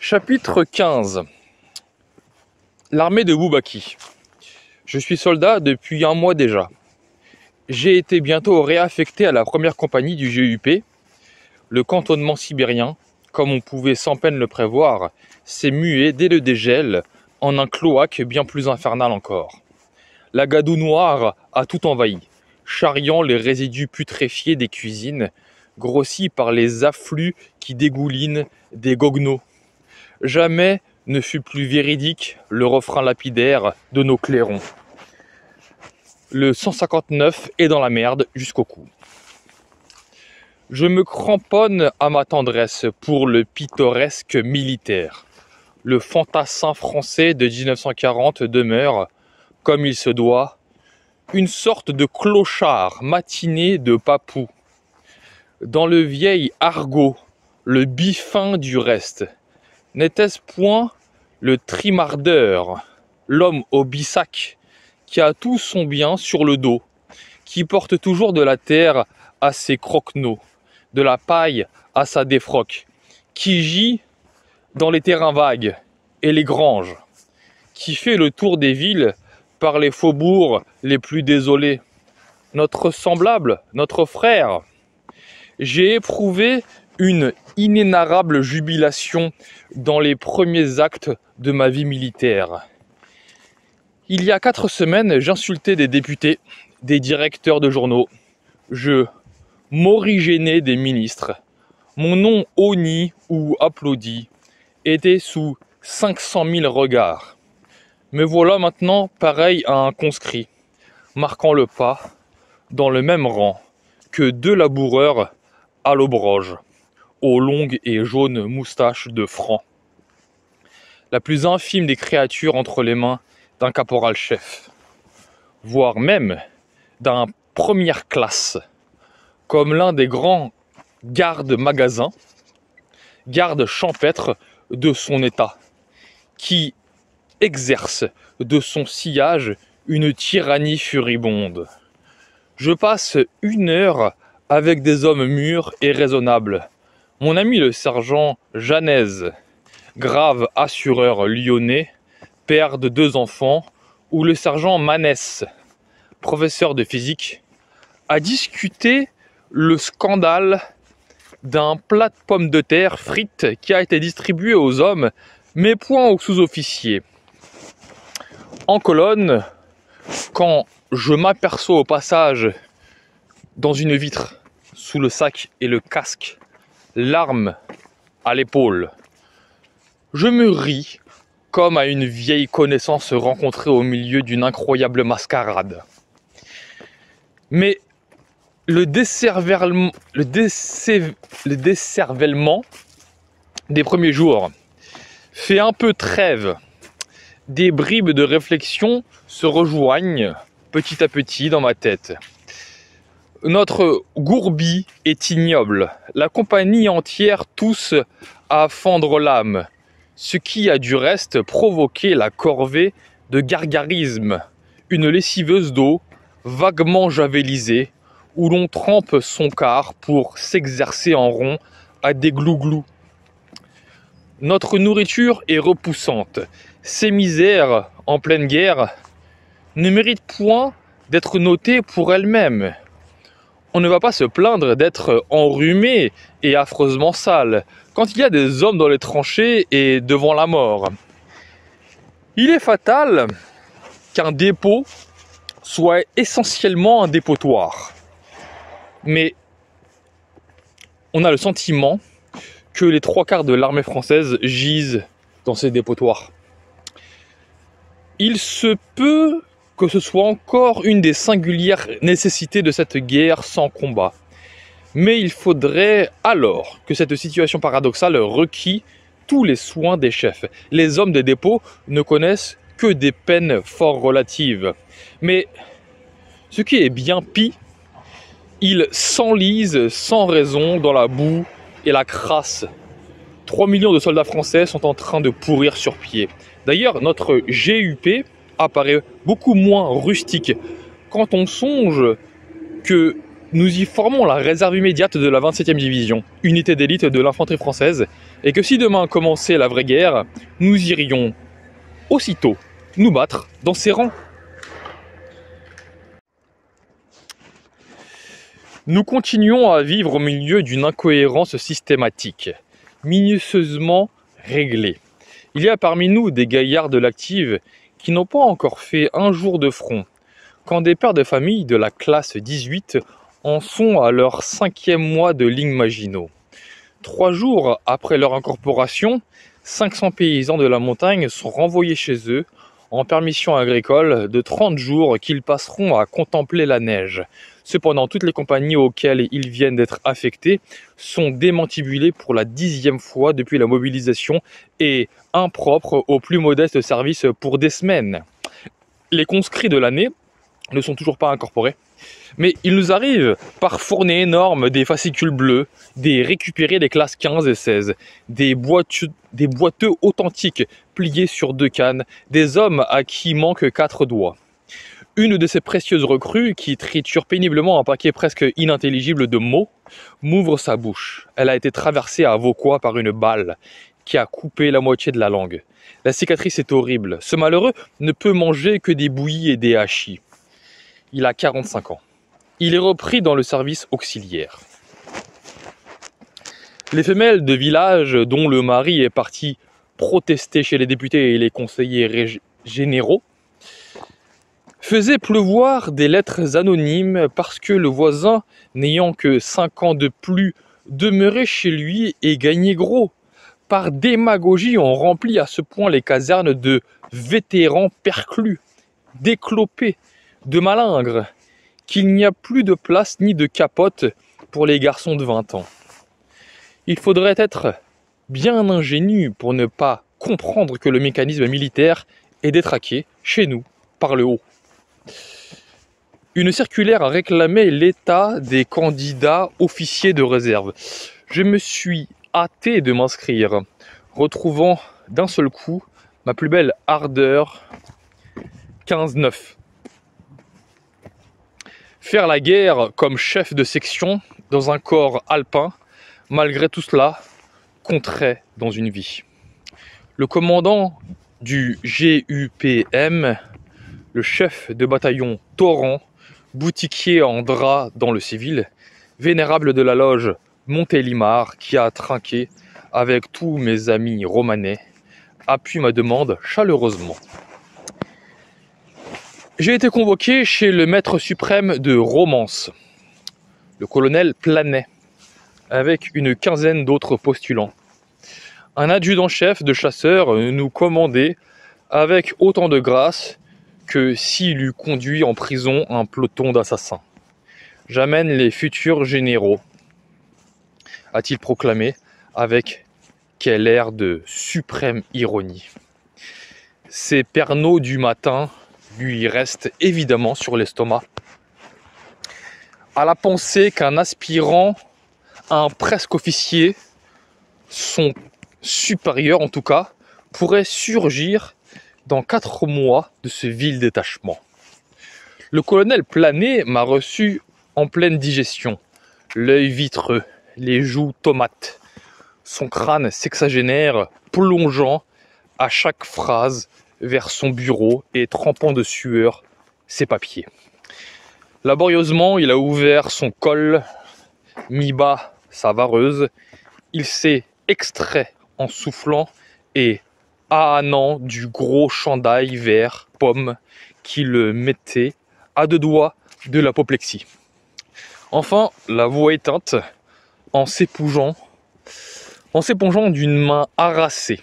Chapitre 15 L'armée de Boubaki. Je suis soldat depuis un mois déjà. J'ai été bientôt réaffecté à la première compagnie du GUP, le cantonnement sibérien, comme on pouvait sans peine le prévoir, s'est mué dès le dégel en un cloaque bien plus infernal encore. La gadoue noire a tout envahi, charriant les résidus putréfiés des cuisines, grossis par les afflux qui dégoulinent des goguenots. Jamais ne fut plus véridique le refrain lapidaire de nos clairons. Le 159 est dans la merde jusqu'au cou. Je me cramponne à ma tendresse pour le pittoresque militaire. Le fantassin français de 1940 demeure, comme il se doit, une sorte de clochard matiné de papou. Dans le vieil argot, le bifin du reste, N'était-ce point le trimardeur, l'homme au bissac, qui a tout son bien sur le dos, qui porte toujours de la terre à ses croquenots, de la paille à sa défroque, qui gît dans les terrains vagues et les granges, qui fait le tour des villes par les faubourgs les plus désolés. Notre semblable, notre frère, j'ai éprouvé une inénarrable jubilation dans les premiers actes de ma vie militaire. Il y a quatre semaines, j'insultais des députés, des directeurs de journaux. Je m'origénais des ministres. Mon nom honni ou applaudi était sous 500 000 regards. Me voilà maintenant pareil à un conscrit, marquant le pas dans le même rang que deux laboureurs à l'obroge longues et jaunes moustaches de franc. La plus infime des créatures entre les mains d'un caporal-chef, voire même d'un première classe, comme l'un des grands gardes-magasins, gardes champêtre de son État, qui exerce de son sillage une tyrannie furibonde. Je passe une heure avec des hommes mûrs et raisonnables, mon ami le sergent Janez, grave assureur lyonnais, père de deux enfants, ou le sergent Manès, professeur de physique, a discuté le scandale d'un plat de pommes de terre frites qui a été distribué aux hommes, mais point aux sous-officiers. En colonne, quand je m'aperçois au passage dans une vitre, sous le sac et le casque, larmes à l'épaule. Je me ris comme à une vieille connaissance rencontrée au milieu d'une incroyable mascarade. Mais le desservellement, des premiers jours fait un peu trêve. Des bribes de réflexion se rejoignent petit à petit dans ma tête. Notre gourbi est ignoble, la compagnie entière tous à fendre l'âme, ce qui a du reste provoqué la corvée de gargarisme, une lessiveuse d'eau vaguement javelisée, où l'on trempe son quart pour s'exercer en rond à des glouglous. Notre nourriture est repoussante. Ces misères en pleine guerre ne méritent point d'être notées pour elles-mêmes on ne va pas se plaindre d'être enrhumé et affreusement sale quand il y a des hommes dans les tranchées et devant la mort. Il est fatal qu'un dépôt soit essentiellement un dépotoir. Mais on a le sentiment que les trois quarts de l'armée française gisent dans ces dépotoirs. Il se peut que ce soit encore une des singulières nécessités de cette guerre sans combat. Mais il faudrait alors que cette situation paradoxale requie tous les soins des chefs. Les hommes des dépôts ne connaissent que des peines fort relatives. Mais ce qui est bien pis, ils s'enlisent sans raison dans la boue et la crasse. 3 millions de soldats français sont en train de pourrir sur pied. D'ailleurs, notre GUP, apparaît beaucoup moins rustique. Quand on songe que nous y formons la réserve immédiate de la 27e division, unité d'élite de l'infanterie française, et que si demain commençait la vraie guerre, nous irions aussitôt nous battre dans ses rangs. Nous continuons à vivre au milieu d'une incohérence systématique, minutieusement réglée. Il y a parmi nous des gaillards de l'active n'ont pas encore fait un jour de front, quand des pères de famille de la classe 18 en sont à leur cinquième mois de ligne Maginot. Trois jours après leur incorporation, 500 paysans de la montagne sont renvoyés chez eux en permission agricole de 30 jours qu'ils passeront à contempler la neige. Cependant, toutes les compagnies auxquelles ils viennent d'être affectés sont démantibulées pour la dixième fois depuis la mobilisation et impropres aux plus modeste services pour des semaines. Les conscrits de l'année ne sont toujours pas incorporés, mais il nous arrive par fournées énormes des fascicules bleus, des récupérés des classes 15 et 16, des boiteux, des boiteux authentiques pliés sur deux cannes, des hommes à qui manquent quatre doigts. Une de ces précieuses recrues, qui triture péniblement un paquet presque inintelligible de mots, m'ouvre sa bouche. Elle a été traversée à Vauquois par une balle qui a coupé la moitié de la langue. La cicatrice est horrible. Ce malheureux ne peut manger que des bouillies et des hachis. Il a 45 ans. Il est repris dans le service auxiliaire. Les femelles de village dont le mari est parti protester chez les députés et les conseillers généraux faisaient pleuvoir des lettres anonymes parce que le voisin, n'ayant que 5 ans de plus, demeurait chez lui et gagnait gros par démagogie on remplit à ce point les casernes de vétérans perclus, déclopés, de malingres, qu'il n'y a plus de place ni de capote pour les garçons de 20 ans. Il faudrait être bien ingénu pour ne pas comprendre que le mécanisme militaire est détraqué chez nous par le haut. Une circulaire a réclamé l'état des candidats officiers de réserve. Je me suis de m'inscrire, retrouvant d'un seul coup ma plus belle ardeur 15-9. Faire la guerre comme chef de section dans un corps alpin, malgré tout cela, compterait dans une vie. Le commandant du GUPM, le chef de bataillon Torrent, boutiquier en drap dans le civil, vénérable de la loge Montélimar qui a trinqué avec tous mes amis romanais, appuie ma demande chaleureusement. J'ai été convoqué chez le maître suprême de romance, le colonel Planet, avec une quinzaine d'autres postulants. Un adjudant-chef de chasseurs nous commandait avec autant de grâce que s'il eût conduit en prison un peloton d'assassins. J'amène les futurs généraux, a-t-il proclamé avec quel air de suprême ironie. Ces pernauds du matin lui restent évidemment sur l'estomac. À la pensée qu'un aspirant un presque officier, son supérieur en tout cas, pourrait surgir dans quatre mois de ce vil détachement. Le colonel planet m'a reçu en pleine digestion, l'œil vitreux les joues tomates, son crâne sexagénaire plongeant à chaque phrase vers son bureau et trempant de sueur ses papiers. Laborieusement, il a ouvert son col, mis bas sa vareuse, il s'est extrait en soufflant et ahanant du gros chandail vert pomme qui le mettait à deux doigts de l'apoplexie. Enfin, la voix éteinte, en s'épongeant, en s'épongeant d'une main harassée.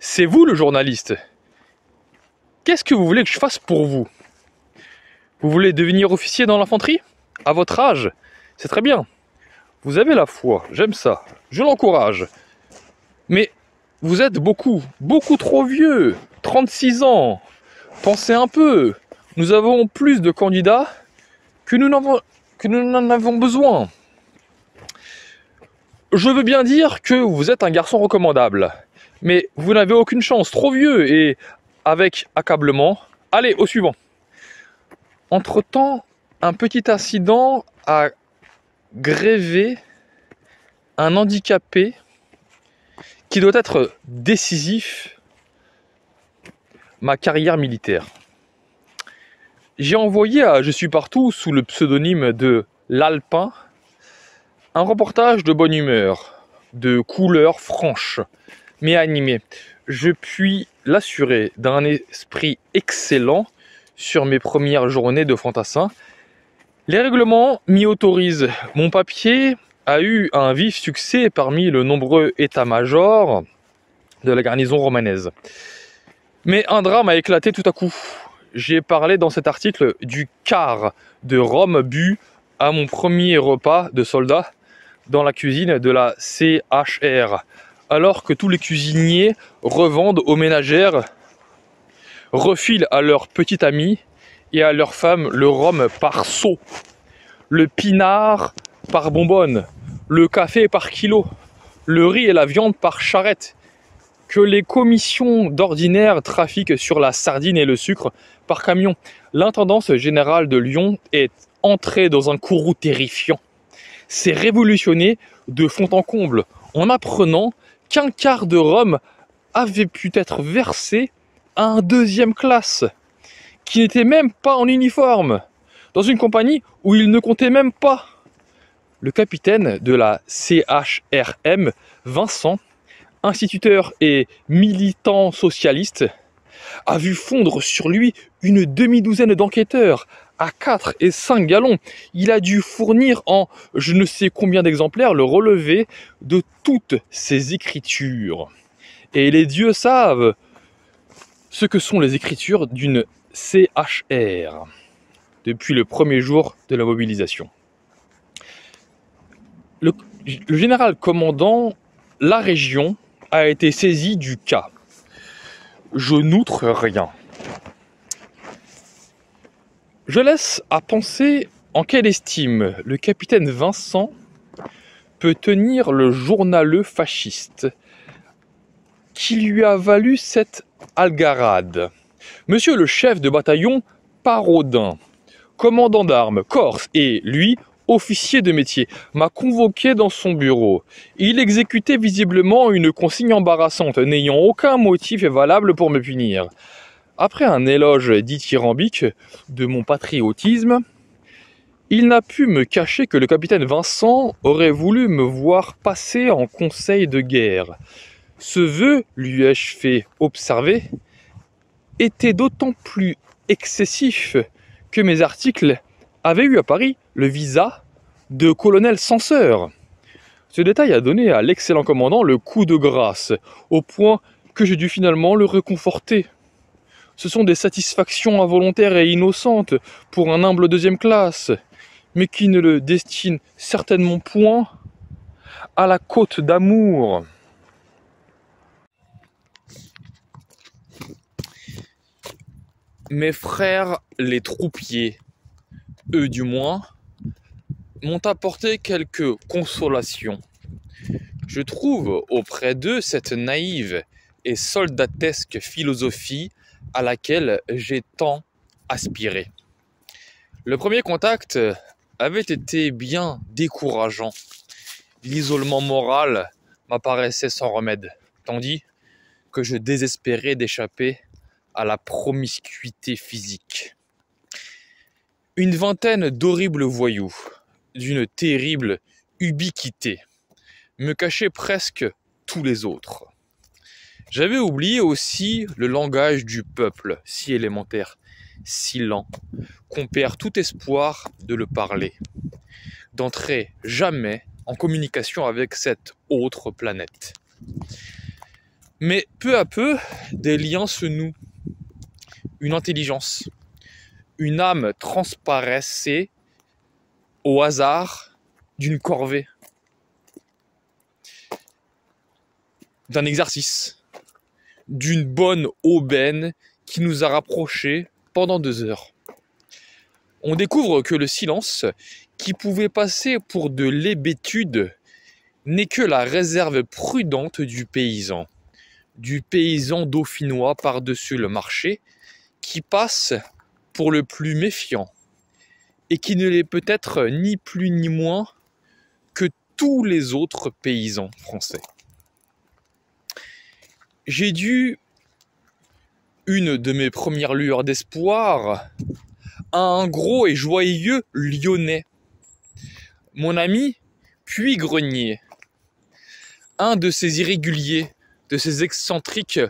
C'est vous le journaliste. Qu'est-ce que vous voulez que je fasse pour vous Vous voulez devenir officier dans l'infanterie À votre âge C'est très bien. Vous avez la foi, j'aime ça, je l'encourage. Mais vous êtes beaucoup, beaucoup trop vieux, 36 ans. Pensez un peu. Nous avons plus de candidats que nous n'en avons besoin. Je veux bien dire que vous êtes un garçon recommandable, mais vous n'avez aucune chance, trop vieux et avec accablement. Allez, au suivant. Entre-temps, un petit incident a grévé un handicapé qui doit être décisif ma carrière militaire. J'ai envoyé à Je suis partout sous le pseudonyme de l'Alpin un reportage de bonne humeur, de couleur franche, mais animé. Je puis l'assurer d'un esprit excellent sur mes premières journées de fantassin. Les règlements m'y autorisent. Mon papier a eu un vif succès parmi le nombreux états-majors de la garnison romanaise. Mais un drame a éclaté tout à coup. J'ai parlé dans cet article du quart de Rome bu à mon premier repas de soldat dans la cuisine de la CHR. Alors que tous les cuisiniers revendent aux ménagères, refilent à leur petits amis et à leurs femmes le rhum par seau, le pinard par bonbonne, le café par kilo, le riz et la viande par charrette, que les commissions d'ordinaire trafiquent sur la sardine et le sucre par camion. L'intendance générale de Lyon est entrée dans un courroux terrifiant s'est révolutionné de fond en comble en apprenant qu'un quart de Rome avait pu être versé à un deuxième classe, qui n'était même pas en uniforme, dans une compagnie où il ne comptait même pas. Le capitaine de la CHRM, Vincent, instituteur et militant socialiste, a vu fondre sur lui une demi-douzaine d'enquêteurs à 4 et 5 gallons. Il a dû fournir en je ne sais combien d'exemplaires le relevé de toutes ses écritures. Et les dieux savent ce que sont les écritures d'une CHR depuis le premier jour de la mobilisation. le général commandant la région a été saisi du cas. Je n'outre rien. Je laisse à penser en quelle estime le capitaine Vincent peut tenir le journaleux fasciste qui lui a valu cette algarade. Monsieur le chef de bataillon Parodin, commandant d'armes corse et lui, officier de métier, m'a convoqué dans son bureau. Il exécutait visiblement une consigne embarrassante, n'ayant aucun motif valable pour me punir. Après un éloge dithyrambique de mon patriotisme, il n'a pu me cacher que le capitaine Vincent aurait voulu me voir passer en conseil de guerre. Ce vœu, lui ai-je fait observer, était d'autant plus excessif que mes articles avaient eu à Paris le visa de colonel censeur. Ce détail a donné à l'excellent commandant le coup de grâce, au point que j'ai dû finalement le réconforter ce sont des satisfactions involontaires et innocentes pour un humble deuxième classe, mais qui ne le destinent certainement point à la côte d'amour. Mes frères les troupiers, eux du moins, m'ont apporté quelques consolations. Je trouve auprès d'eux cette naïve et soldatesque philosophie à laquelle j'ai tant aspiré. Le premier contact avait été bien décourageant. L'isolement moral m'apparaissait sans remède, tandis que je désespérais d'échapper à la promiscuité physique. Une vingtaine d'horribles voyous, d'une terrible ubiquité, me cachaient presque tous les autres. J'avais oublié aussi le langage du peuple, si élémentaire, si lent, qu'on perd tout espoir de le parler, d'entrer jamais en communication avec cette autre planète. Mais peu à peu, des liens se nouent. Une intelligence, une âme transparaissait au hasard d'une corvée, d'un exercice, d'une bonne aubaine qui nous a rapprochés pendant deux heures. On découvre que le silence, qui pouvait passer pour de l'hébétude, n'est que la réserve prudente du paysan, du paysan dauphinois par-dessus le marché, qui passe pour le plus méfiant, et qui ne l'est peut-être ni plus ni moins que tous les autres paysans français j'ai dû une de mes premières lueurs d'espoir à un gros et joyeux lyonnais, mon ami Puy Grenier, un de ces irréguliers, de ces excentriques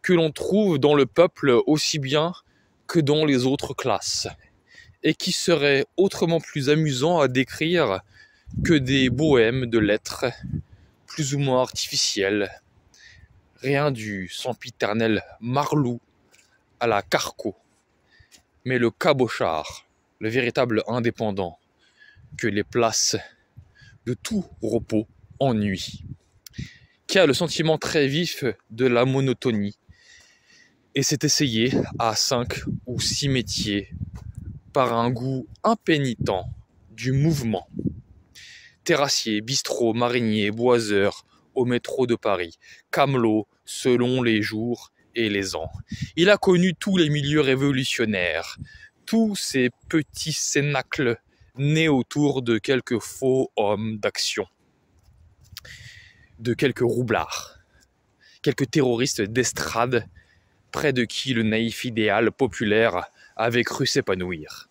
que l'on trouve dans le peuple aussi bien que dans les autres classes, et qui serait autrement plus amusant à décrire que des bohèmes de lettres plus ou moins artificiels rien du sempiternel marlou à la carco, mais le cabochard, le véritable indépendant, que les places de tout repos ennuient, qui a le sentiment très vif de la monotonie et s'est essayé à cinq ou six métiers par un goût impénitent du mouvement. Terrassier, bistrot, mariniers, boiseurs au métro de Paris, camelot, selon les jours et les ans. Il a connu tous les milieux révolutionnaires, tous ces petits cénacles nés autour de quelques faux hommes d'action, de quelques roublards, quelques terroristes d'estrade près de qui le naïf idéal populaire avait cru s'épanouir.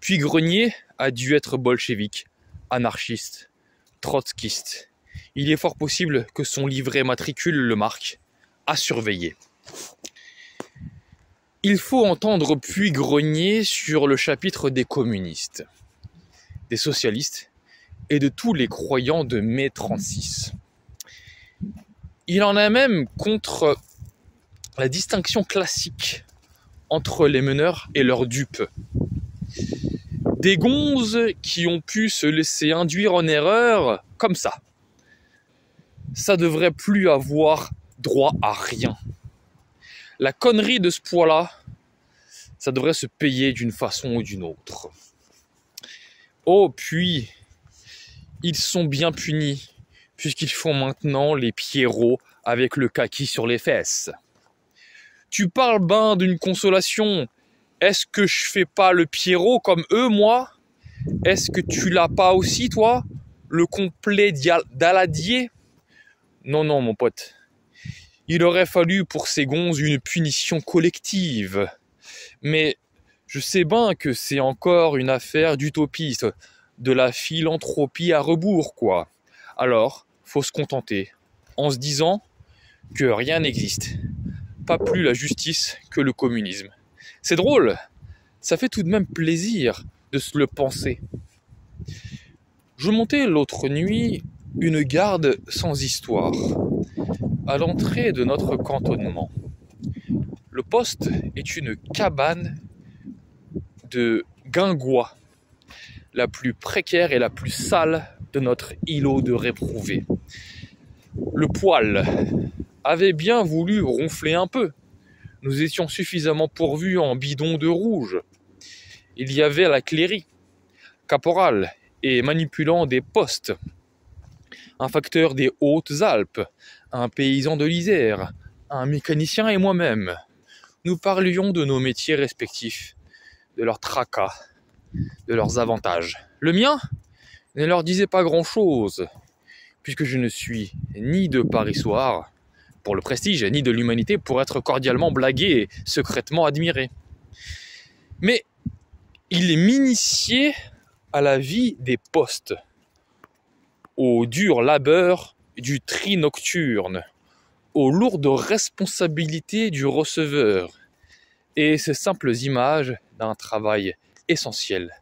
Puis Grenier a dû être bolchevique, anarchiste, trotskiste, il est fort possible que son livret matricule le marque à surveiller. Il faut entendre puis grogner sur le chapitre des communistes, des socialistes et de tous les croyants de mai 36. Il en a même contre la distinction classique entre les meneurs et leurs dupes. Des gonzes qui ont pu se laisser induire en erreur comme ça ça devrait plus avoir droit à rien. La connerie de ce poids-là, ça devrait se payer d'une façon ou d'une autre. Oh, puis, ils sont bien punis, puisqu'ils font maintenant les pierrots avec le kaki sur les fesses. Tu parles ben d'une consolation. Est-ce que je fais pas le pierrot comme eux, moi Est-ce que tu l'as pas aussi, toi Le complet d'Aladier non, non, mon pote. Il aurait fallu pour ces gonzes une punition collective. Mais je sais bien que c'est encore une affaire d'utopiste, de la philanthropie à rebours, quoi. Alors, faut se contenter, en se disant que rien n'existe. Pas plus la justice que le communisme. C'est drôle, ça fait tout de même plaisir de se le penser. Je montais l'autre nuit une garde sans histoire. À l'entrée de notre cantonnement, le poste est une cabane de guingois, la plus précaire et la plus sale de notre îlot de réprouvés. Le poêle avait bien voulu ronfler un peu. Nous étions suffisamment pourvus en bidons de rouge. Il y avait la clérie, caporal et manipulant des postes un facteur des Hautes-Alpes, un paysan de l'Isère, un mécanicien et moi-même. Nous parlions de nos métiers respectifs, de leurs tracas, de leurs avantages. Le mien ne leur disait pas grand-chose, puisque je ne suis ni de Paris Soir pour le prestige, ni de l'humanité pour être cordialement blagué et secrètement admiré. Mais il m'initiait à la vie des postes, au dur labeur du tri nocturne, aux lourdes responsabilités du receveur, et ces simples images d'un travail essentiel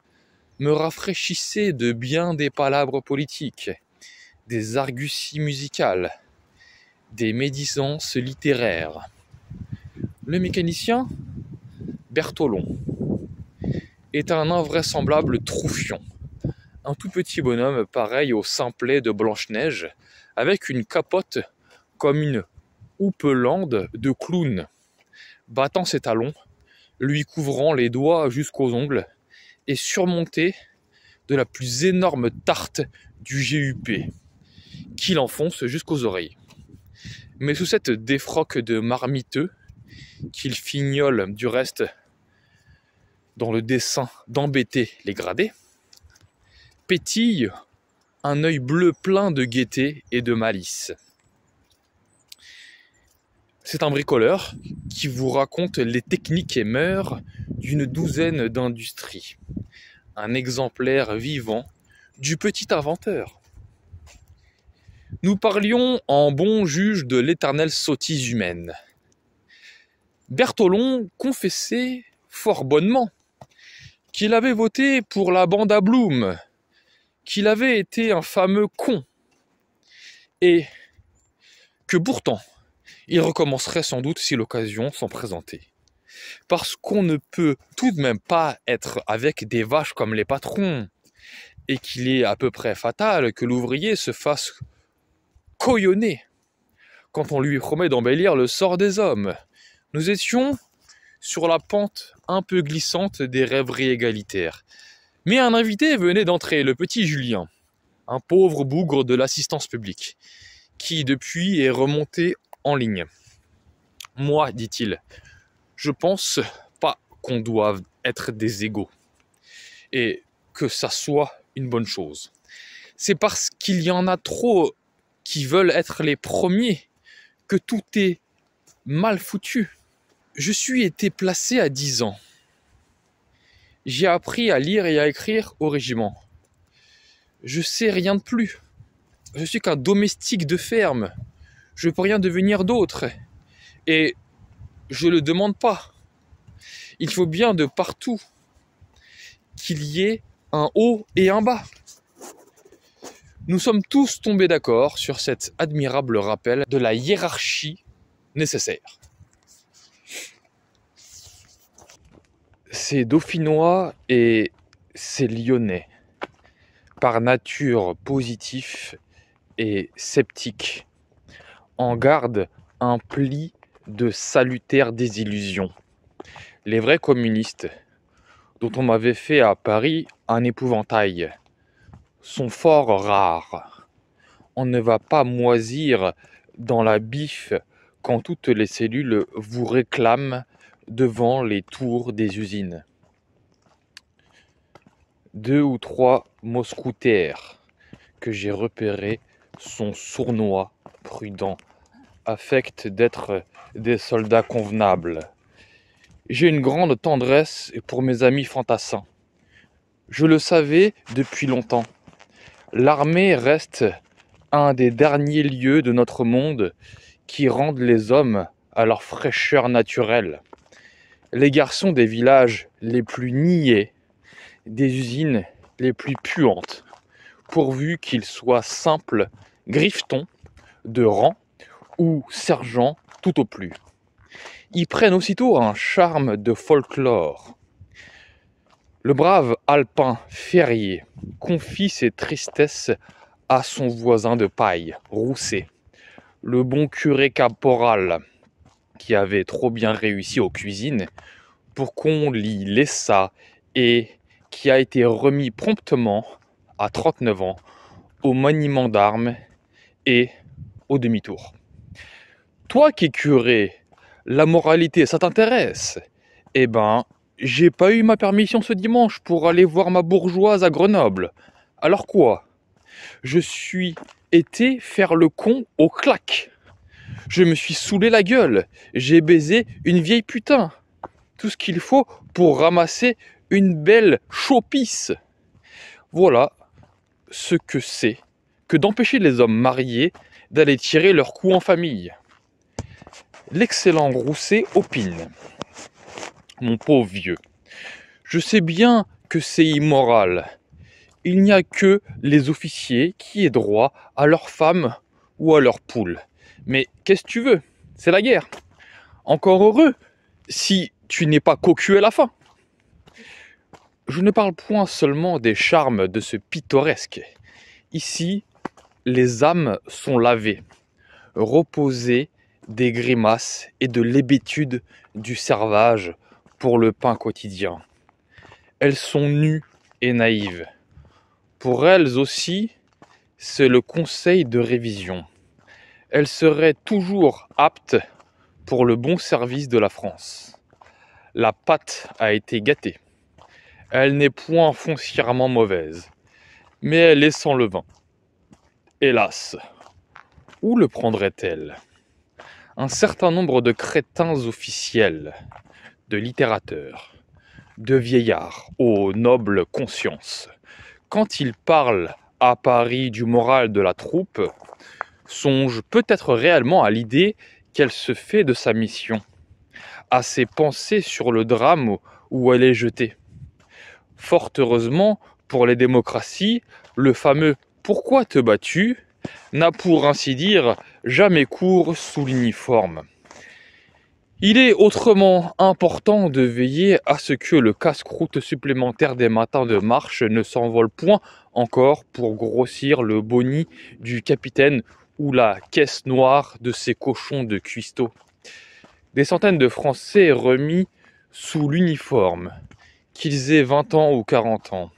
me rafraîchissaient de bien des palabres politiques, des arguties musicales, des médisances littéraires. Le mécanicien Bertolon est un invraisemblable troufion un tout petit bonhomme, pareil au simplet de Blanche-Neige, avec une capote comme une houppelande de clown, battant ses talons, lui couvrant les doigts jusqu'aux ongles, et surmonté de la plus énorme tarte du GUP, qu'il enfonce jusqu'aux oreilles. Mais sous cette défroque de marmiteux, qu'il fignole du reste dans le dessein d'embêter les gradés, pétille un œil bleu plein de gaieté et de malice. C'est un bricoleur qui vous raconte les techniques et mœurs d'une douzaine d'industries. Un exemplaire vivant du petit inventeur. Nous parlions en bon juge de l'éternelle sottise humaine. Bertolon confessait fort bonnement qu'il avait voté pour la bande à Bloom, qu'il avait été un fameux con et que pourtant il recommencerait sans doute si l'occasion s'en présentait. Parce qu'on ne peut tout de même pas être avec des vaches comme les patrons, et qu'il est à peu près fatal que l'ouvrier se fasse coyonner quand on lui promet d'embellir le sort des hommes. Nous étions sur la pente un peu glissante des rêveries égalitaires. Mais un invité venait d'entrer, le petit Julien, un pauvre bougre de l'assistance publique, qui depuis est remonté en ligne. Moi, dit-il, je pense pas qu'on doive être des égaux. Et que ça soit une bonne chose. C'est parce qu'il y en a trop qui veulent être les premiers que tout est mal foutu. Je suis été placé à 10 ans j'ai appris à lire et à écrire au régiment. Je sais rien de plus. Je suis qu'un domestique de ferme. Je ne peux rien devenir d'autre. Et je ne le demande pas. Il faut bien de partout qu'il y ait un haut et un bas. Nous sommes tous tombés d'accord sur cet admirable rappel de la hiérarchie nécessaire. c'est dauphinois et ces lyonnais. Par nature positif et sceptique. En garde un pli de salutaire désillusions. Les vrais communistes, dont on m'avait fait à Paris un épouvantail, sont fort rares. On ne va pas moisir dans la bif quand toutes les cellules vous réclament devant les tours des usines. Deux ou trois mousquetaires que j'ai repérés sont sournois, prudents, affectent d'être des soldats convenables. J'ai une grande tendresse pour mes amis fantassins. Je le savais depuis longtemps. L'armée reste un des derniers lieux de notre monde qui rendent les hommes à leur fraîcheur naturelle les garçons des villages les plus niais, des usines les plus puantes, pourvu qu'ils soient simples griffetons de rang ou sergents tout au plus. Ils prennent aussitôt un charme de folklore. Le brave alpin ferrier confie ses tristesses à son voisin de paille, Rousset, le bon curé caporal, qui avait trop bien réussi aux cuisines pour qu'on l'y laissât et qui a été remis promptement à 39 ans au maniement d'armes et au demi-tour. Toi qui es curé, la moralité, ça t'intéresse Eh ben, j'ai pas eu ma permission ce dimanche pour aller voir ma bourgeoise à Grenoble. Alors quoi Je suis été faire le con au claque. Je me suis saoulé la gueule. J'ai baisé une vieille putain. Tout ce qu'il faut pour ramasser une belle chopisse. Voilà ce que c'est que d'empêcher les hommes mariés d'aller tirer leur coup en famille. L'excellent Rousset opine. Mon pauvre vieux, je sais bien que c'est immoral. Il n'y a que les officiers qui aient droit à leur femme ou à leur poule. Mais qu'est-ce que tu veux C'est la guerre. Encore heureux si tu n'es pas cocu à la fin. Je ne parle point seulement des charmes de ce pittoresque. Ici, les âmes sont lavées, reposées des grimaces et de l'hébétude du servage pour le pain quotidien. Elles sont nues et naïves. Pour elles aussi, c'est le conseil de révision elle serait toujours apte pour le bon service de la France. La pâte a été gâtée. Elle n'est point foncièrement mauvaise, mais elle est sans levain. Hélas, où le prendrait-elle Un certain nombre de crétins officiels, de littérateurs, de vieillards aux nobles consciences, quand ils parlent à Paris du moral de la troupe, songe peut-être réellement à l'idée qu'elle se fait de sa mission, à ses pensées sur le drame où elle est jetée. Fort heureusement, pour les démocraties, le fameux Pourquoi te bats-tu n'a pour ainsi dire jamais cours sous l'uniforme. Il est autrement important de veiller à ce que le casse-croûte supplémentaire des matins de marche ne s'envole point encore pour grossir le boni du capitaine la caisse noire de ces cochons de cuistot. Des centaines de Français remis sous l'uniforme, qu'ils aient 20 ans ou 40 ans,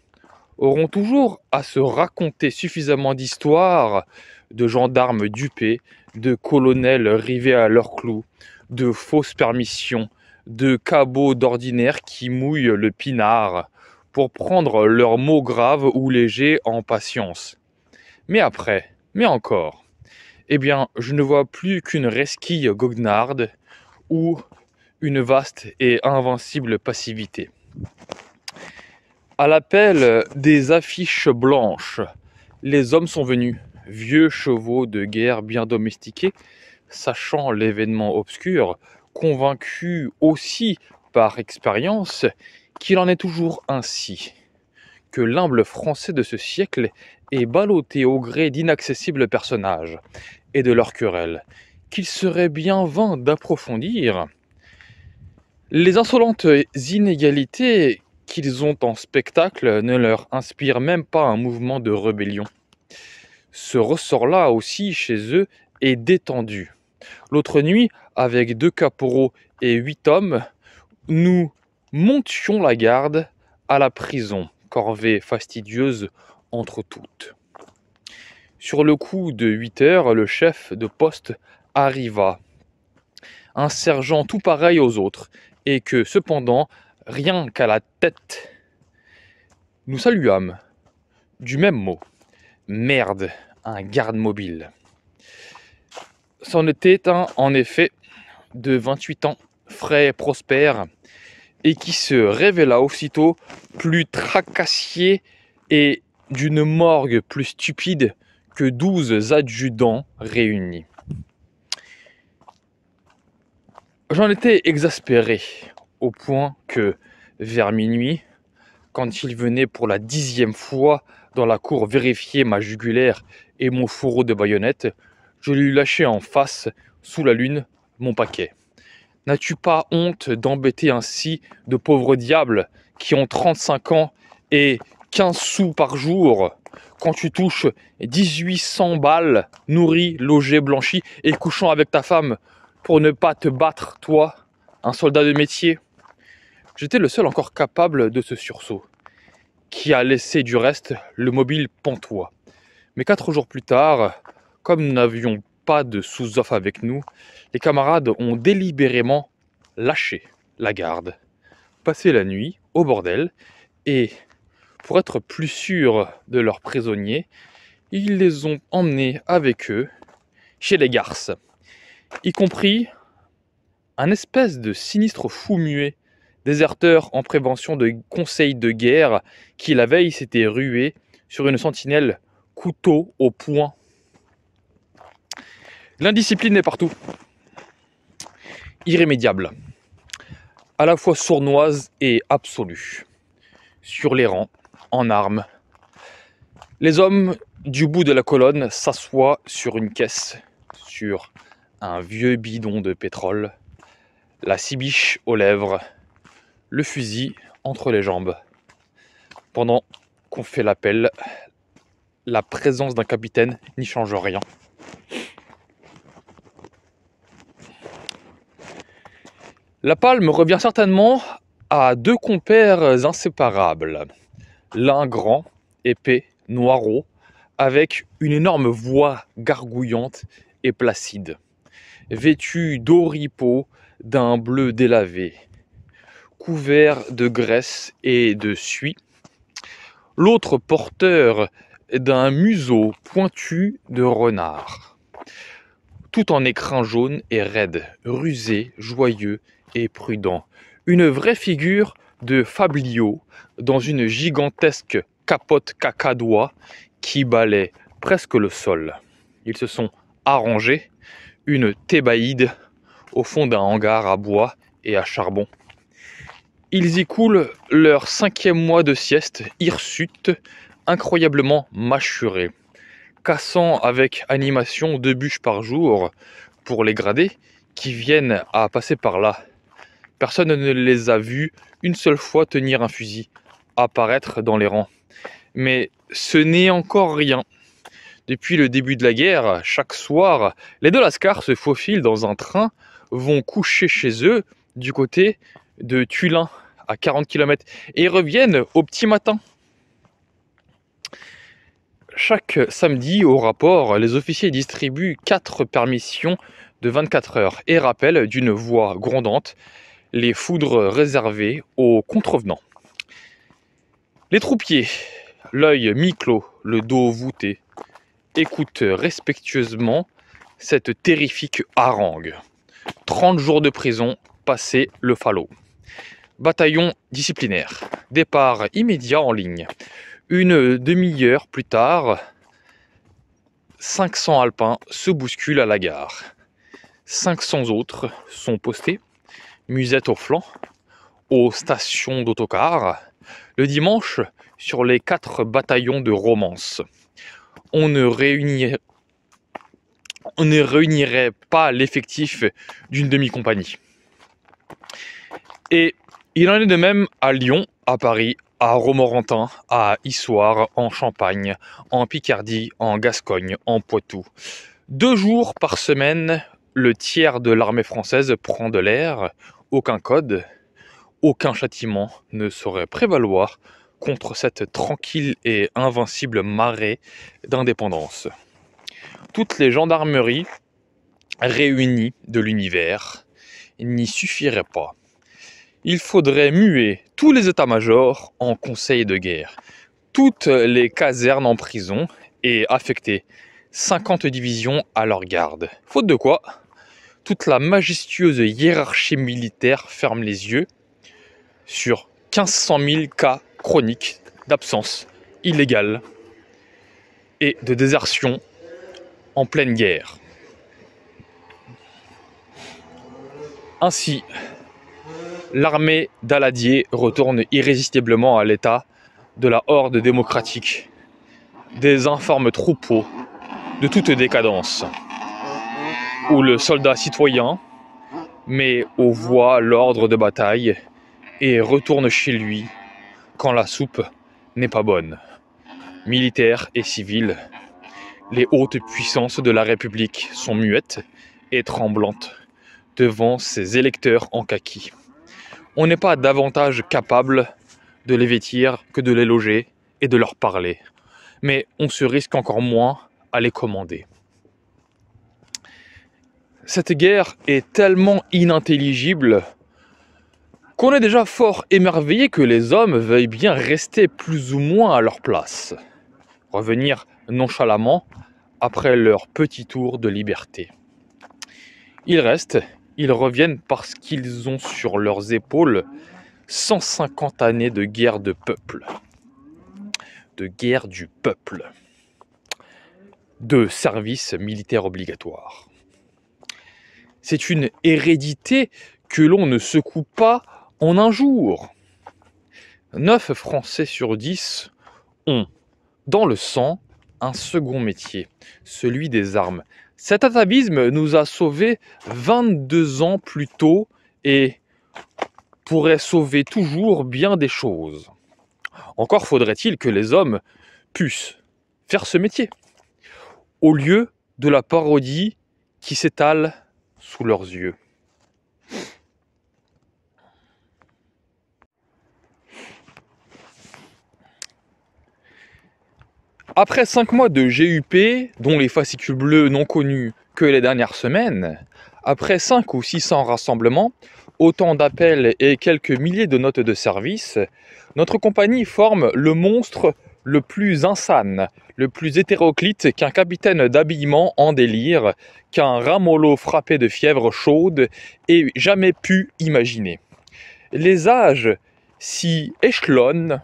auront toujours à se raconter suffisamment d'histoires de gendarmes dupés, de colonels rivés à leurs clous, de fausses permissions, de cabots d'ordinaire qui mouillent le pinard pour prendre leurs mots graves ou légers en patience. Mais après, mais encore eh bien, je ne vois plus qu'une resquille goguenarde ou une vaste et invincible passivité. À l'appel des affiches blanches, les hommes sont venus, vieux chevaux de guerre bien domestiqués, sachant l'événement obscur, convaincus aussi par expérience qu'il en est toujours ainsi, que l'humble français de ce siècle est ballotté au gré d'inaccessibles personnages, et de leur querelles, qu'il serait bien vain d'approfondir. Les insolentes inégalités qu'ils ont en spectacle ne leur inspirent même pas un mouvement de rébellion. Ce ressort-là aussi chez eux est détendu. L'autre nuit, avec deux caporaux et huit hommes, nous montions la garde à la prison, corvée fastidieuse entre toutes. Sur le coup de 8 heures, le chef de poste arriva, un sergent tout pareil aux autres, et que cependant, rien qu'à la tête, nous saluâmes du même mot. Merde, un garde mobile. C'en était un, en effet, de 28 ans, frais, et prospère, et qui se révéla aussitôt plus tracassier et d'une morgue plus stupide que 12 adjudants réunis. J'en étais exaspéré au point que vers minuit, quand il venait pour la dixième fois dans la cour vérifier ma jugulaire et mon fourreau de baïonnette, je lui lâchais en face, sous la lune, mon paquet. N'as-tu pas honte d'embêter ainsi de pauvres diables qui ont 35 ans et 15 sous par jour quand tu touches 1800 balles, nourries, logées, blanchies et couchant avec ta femme pour ne pas te battre, toi, un soldat de métier. J'étais le seul encore capable de ce sursaut, qui a laissé du reste le mobile pantois. Mais quatre jours plus tard, comme nous n'avions pas de sous-off avec nous, les camarades ont délibérément lâché la garde, passé la nuit au bordel et pour être plus sûrs de leurs prisonniers, ils les ont emmenés avec eux chez les garces, y compris un espèce de sinistre fou muet, déserteur en prévention de conseils de guerre, qui la veille s'était rué sur une sentinelle couteau au poing. L'indiscipline est partout, irrémédiable, à la fois sournoise et absolue, sur les rangs, en armes. Les hommes du bout de la colonne s'assoient sur une caisse, sur un vieux bidon de pétrole, la cibiche aux lèvres, le fusil entre les jambes. Pendant qu'on fait l'appel, la présence d'un capitaine n'y change rien. La palme revient certainement à deux compères inséparables l'un grand, épais, noirot, avec une énorme voix gargouillante et placide, vêtu d'oripeaux d'un bleu délavé, couvert de graisse et de suie, l'autre porteur d'un museau pointu de renard, tout en écrin jaune et raide, rusé, joyeux et prudent, une vraie figure de Fablio dans une gigantesque capote cacadois qui balait presque le sol. Ils se sont arrangés une thébaïde au fond d'un hangar à bois et à charbon. Ils y coulent leur cinquième mois de sieste hirsute, incroyablement mâchurée, cassant avec animation deux bûches par jour pour les gradés qui viennent à passer par là Personne ne les a vus une seule fois tenir un fusil, apparaître dans les rangs. Mais ce n'est encore rien. Depuis le début de la guerre, chaque soir, les deux se faufilent dans un train, vont coucher chez eux du côté de Tulin, à 40 km, et reviennent au petit matin. Chaque samedi, au rapport, les officiers distribuent quatre permissions de 24 heures et rappellent d'une voix grondante les foudres réservées aux contrevenants. Les troupiers, l'œil mi-clos, le dos voûté, écoutent respectueusement cette terrifique harangue. 30 jours de prison, passé le falot. Bataillon disciplinaire. Départ immédiat en ligne. Une demi-heure plus tard, 500 alpins se bousculent à la gare. 500 autres sont postés musette au flanc, aux stations d'autocars, le dimanche sur les quatre bataillons de romance. On ne, réunirait, on ne réunirait pas l'effectif d'une demi-compagnie. Et il en est de même à Lyon, à Paris, à Romorantin, à Issoire, en Champagne, en Picardie, en Gascogne, en Poitou. Deux jours par semaine, le tiers de l'armée française prend de l'air aucun code, aucun châtiment ne saurait prévaloir contre cette tranquille et invincible marée d'indépendance. Toutes les gendarmeries réunies de l'univers n'y suffiraient pas. Il faudrait muer tous les états-majors en conseil de guerre, toutes les casernes en prison et affecter 50 divisions à leur garde. Faute de quoi, toute la majestueuse hiérarchie militaire ferme les yeux sur 1500 000 cas chroniques d'absence illégale et de désertion en pleine guerre. Ainsi, l'armée d'Aladier retourne irrésistiblement à l'état de la horde démocratique, des informes troupeaux de toute décadence où le soldat citoyen met aux voix l'ordre de bataille et retourne chez lui quand la soupe n'est pas bonne. Militaires et civils, les hautes puissances de la République sont muettes et tremblantes devant ces électeurs en kaki. On n'est pas davantage capable de les vêtir que de les loger et de leur parler, mais on se risque encore moins à les commander cette guerre est tellement inintelligible qu'on est déjà fort émerveillé que les hommes veuillent bien rester plus ou moins à leur place, revenir nonchalamment après leur petit tour de liberté. Ils restent, ils reviennent parce qu'ils ont sur leurs épaules 150 années de guerre de peuple, de guerre du peuple, de service militaire obligatoire. C'est une hérédité que l'on ne secoue pas en un jour. 9 Français sur 10 ont dans le sang un second métier, celui des armes. Cet atavisme nous a sauvés 22 ans plus tôt et pourrait sauver toujours bien des choses. Encore faudrait-il que les hommes puissent faire ce métier, au lieu de la parodie qui s'étale sous leurs yeux. Après 5 mois de GUP, dont les fascicules bleus n'ont connu que les dernières semaines, après 5 ou 600 rassemblements, autant d'appels et quelques milliers de notes de service, notre compagnie forme le monstre le plus insane, le plus hétéroclite qu'un capitaine d'habillement en délire, qu'un ramolo frappé de fièvre chaude ait jamais pu imaginer. Les âges s'y échelonnent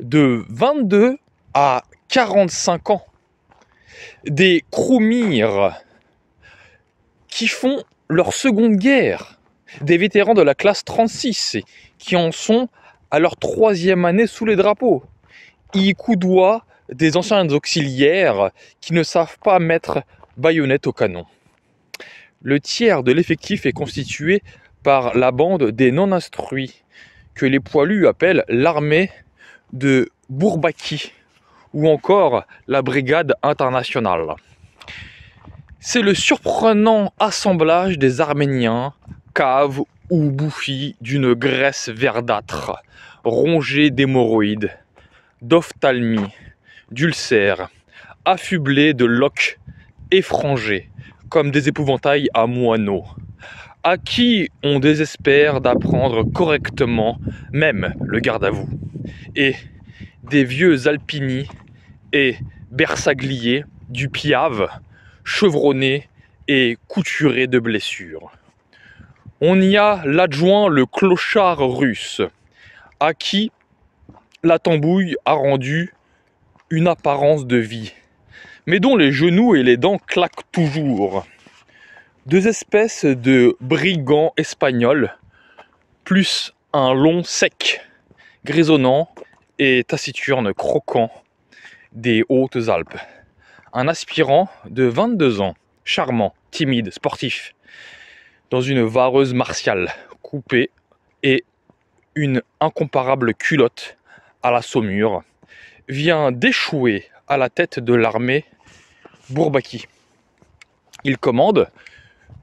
de 22 à 45 ans. Des croumires qui font leur seconde guerre. Des vétérans de la classe 36 qui en sont à leur troisième année sous les drapeaux coup des anciens auxiliaires qui ne savent pas mettre baïonnette au canon. Le tiers de l'effectif est constitué par la bande des non-instruits, que les poilus appellent l'armée de Bourbaki, ou encore la brigade internationale. C'est le surprenant assemblage des Arméniens, caves ou bouffis d'une graisse verdâtre, rongés d'hémorroïdes d'ophtalmie, d'ulcères, affublés de loques effrangés, comme des épouvantails à moineaux, à qui on désespère d'apprendre correctement même le garde à vous, et des vieux alpini et bersagliers du Piave, chevronnés et couturés de blessures. On y a l'adjoint le clochard russe, à qui la tambouille a rendu une apparence de vie, mais dont les genoux et les dents claquent toujours. Deux espèces de brigands espagnols, plus un long sec, grisonnant et taciturne croquant des Hautes Alpes. Un aspirant de 22 ans, charmant, timide, sportif, dans une vareuse martiale coupée et une incomparable culotte la Saumure vient d'échouer à la tête de l'armée Bourbaki. Il commande,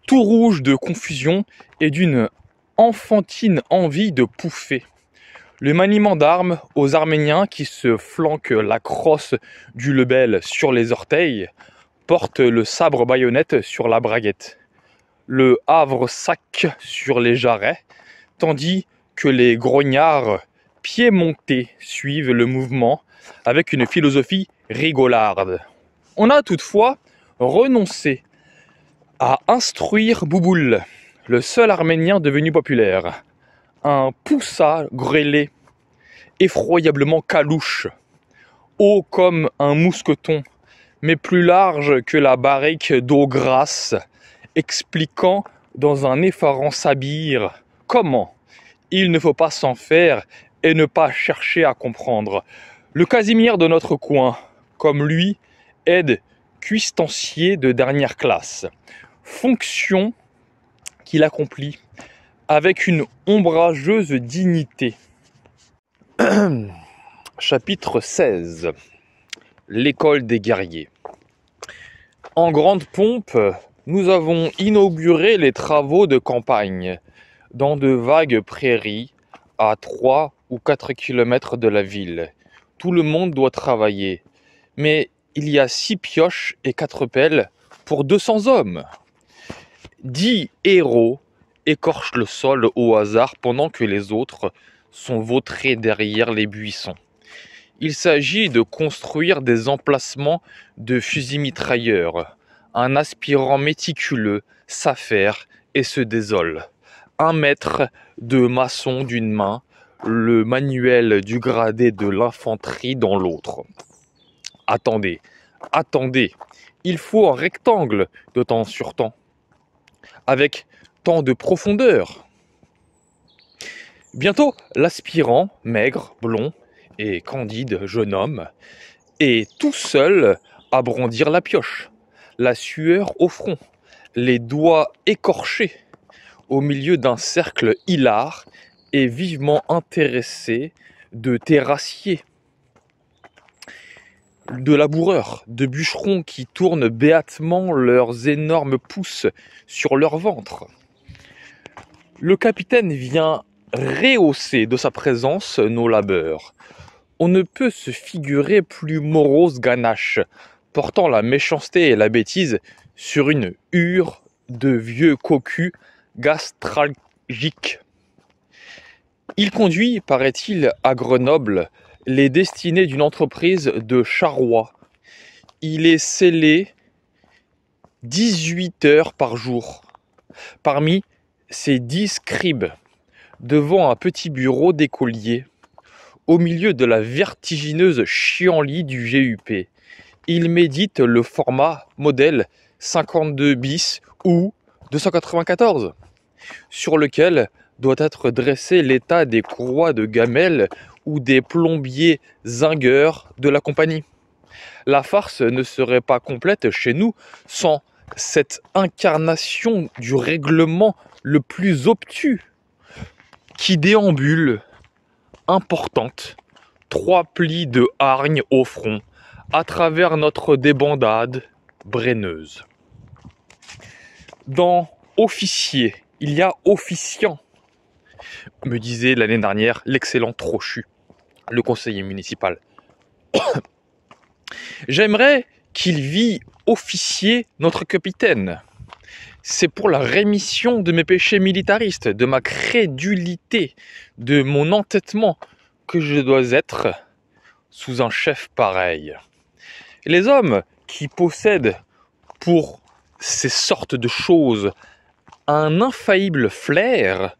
tout rouge de confusion et d'une enfantine envie de pouffer. Le maniement d'armes aux Arméniens qui se flanquent la crosse du lebel sur les orteils porte le sabre baïonnette sur la braguette, le havre sac sur les jarrets, tandis que les grognards piémontais suivent le mouvement avec une philosophie rigolarde. On a toutefois renoncé à instruire Bouboul, le seul arménien devenu populaire, un poussa grêlé, effroyablement calouche, haut comme un mousqueton, mais plus large que la barrique d'eau grasse, expliquant dans un effarant sabir comment il ne faut pas s'en faire et ne pas chercher à comprendre. Le Casimir de notre coin, comme lui, aide cuistancier de dernière classe. Fonction qu'il accomplit avec une ombrageuse dignité. Chapitre 16 L'école des guerriers. En grande pompe, nous avons inauguré les travaux de campagne dans de vagues prairies à trois ou quatre kilomètres de la ville. Tout le monde doit travailler. Mais il y a six pioches et quatre pelles pour 200 hommes. Dix héros écorchent le sol au hasard pendant que les autres sont vautrés derrière les buissons. Il s'agit de construire des emplacements de fusils mitrailleurs. Un aspirant méticuleux s'affaire et se désole. Un maître de maçon d'une main, le manuel du gradé de l'infanterie dans l'autre. Attendez, attendez, il faut un rectangle de temps sur temps, avec tant de profondeur. Bientôt, l'aspirant, maigre, blond et candide jeune homme, est tout seul à brandir la pioche, la sueur au front, les doigts écorchés, au milieu d'un cercle hilar vivement intéressé de terrassiers, de laboureurs, de bûcherons qui tournent béatement leurs énormes pouces sur leur ventre. Le capitaine vient rehausser de sa présence nos labeurs. On ne peut se figurer plus morose ganache, portant la méchanceté et la bêtise sur une hure de vieux cocu gastralgique. Il conduit, paraît-il, à Grenoble les destinées d'une entreprise de charrois. Il est scellé 18 heures par jour. Parmi ses 10 scribes, devant un petit bureau d'écolier, au milieu de la vertigineuse chienlit du GUP, il médite le format modèle 52 bis ou 294, sur lequel doit être dressé l'état des croix de gamelles ou des plombiers zingueurs de la compagnie. La farce ne serait pas complète chez nous sans cette incarnation du règlement le plus obtus qui déambule, importante, trois plis de hargne au front, à travers notre débandade braineuse. Dans officier, il y a officiant me disait l'année dernière l'excellent Trochu, le conseiller municipal. J'aimerais qu'il vit officier notre capitaine. C'est pour la rémission de mes péchés militaristes, de ma crédulité, de mon entêtement que je dois être sous un chef pareil. Les hommes qui possèdent pour ces sortes de choses un infaillible flair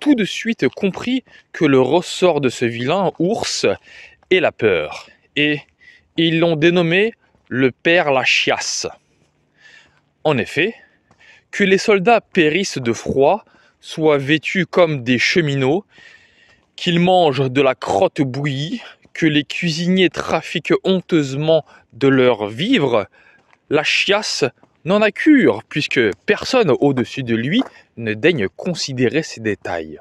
tout de suite compris que le ressort de ce vilain ours est la peur. Et ils l'ont dénommé le père la chiasse. En effet, que les soldats périssent de froid, soient vêtus comme des cheminots, qu'ils mangent de la crotte bouillie, que les cuisiniers trafiquent honteusement de leurs vivres, la chiasse n'en a cure, puisque personne au-dessus de lui ne daigne considérer ces détails.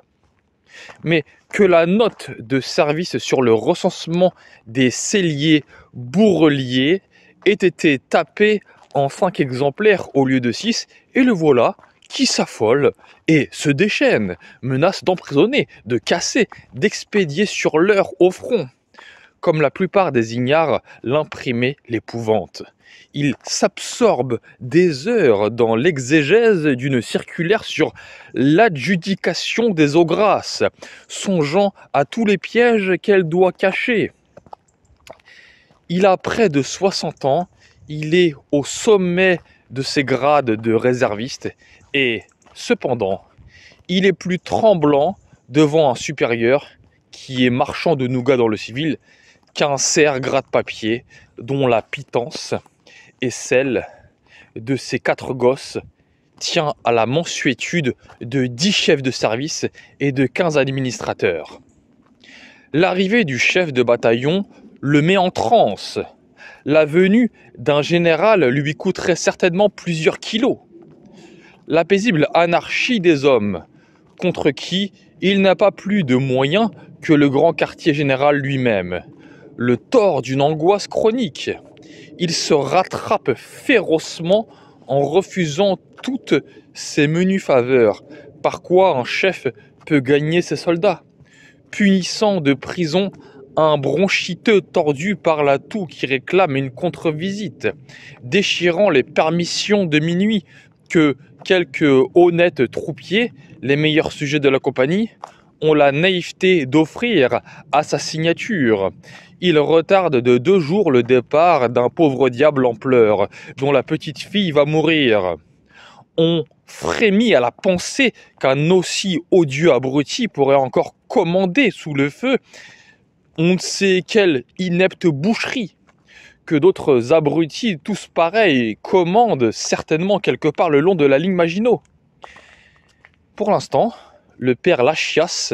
Mais que la note de service sur le recensement des celliers bourreliers ait été tapée en cinq exemplaires au lieu de 6, et le voilà qui s'affole et se déchaîne, menace d'emprisonner, de casser, d'expédier sur l'heure au front. Comme la plupart des ignares, l'imprimé l'épouvante il s'absorbe des heures dans l'exégèse d'une circulaire sur l'adjudication des eaux grasses, songeant à tous les pièges qu'elle doit cacher. Il a près de 60 ans, il est au sommet de ses grades de réserviste et, cependant, il est plus tremblant devant un supérieur qui est marchand de nougat dans le civil qu'un cerf gras de papier dont la pitance et celle de ces quatre gosses tient à la mansuétude de dix chefs de service et de 15 administrateurs. L'arrivée du chef de bataillon le met en transe. La venue d'un général lui coûterait certainement plusieurs kilos. La paisible anarchie des hommes, contre qui il n'a pas plus de moyens que le grand quartier général lui-même. Le tort d'une angoisse chronique il se rattrape férocement en refusant toutes ses menues faveurs, par quoi un chef peut gagner ses soldats, punissant de prison un bronchiteux tordu par la toux qui réclame une contre-visite, déchirant les permissions de minuit que quelques honnêtes troupiers, les meilleurs sujets de la compagnie, ont la naïveté d'offrir à sa signature, il retarde de deux jours le départ d'un pauvre diable en pleurs, dont la petite fille va mourir. On frémit à la pensée qu'un aussi odieux abruti pourrait encore commander sous le feu on ne sait quelle inepte boucherie que d'autres abrutis, tous pareils, commandent certainement quelque part le long de la ligne Maginot. Pour l'instant, le père Lachias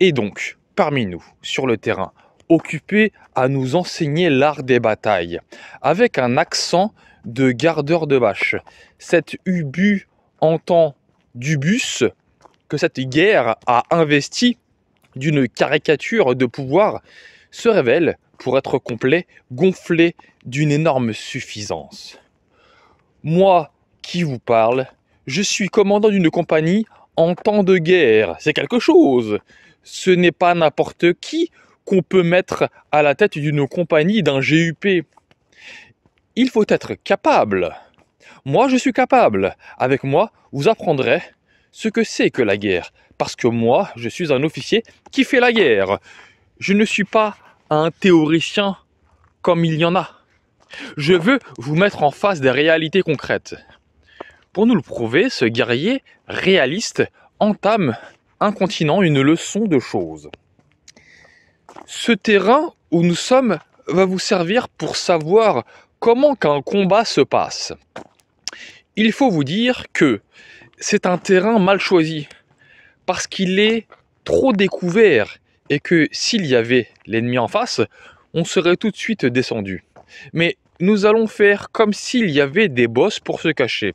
est donc parmi nous, sur le terrain, occupé à nous enseigner l'art des batailles, avec un accent de gardeur de bâche. Cet ubu en du bus que cette guerre a investi d'une caricature de pouvoir se révèle, pour être complet, gonflé d'une énorme suffisance. Moi qui vous parle, je suis commandant d'une compagnie en temps de guerre. C'est quelque chose. Ce n'est pas n'importe qui qu'on peut mettre à la tête d'une compagnie, d'un GUP. Il faut être capable. Moi, je suis capable. Avec moi, vous apprendrez ce que c'est que la guerre. Parce que moi, je suis un officier qui fait la guerre. Je ne suis pas un théoricien comme il y en a. Je veux vous mettre en face des réalités concrètes. Pour nous le prouver, ce guerrier réaliste entame un continent, une leçon de choses. Ce terrain où nous sommes va vous servir pour savoir comment qu'un combat se passe. Il faut vous dire que c'est un terrain mal choisi parce qu'il est trop découvert et que s'il y avait l'ennemi en face, on serait tout de suite descendu. Mais nous allons faire comme s'il y avait des bosses pour se cacher.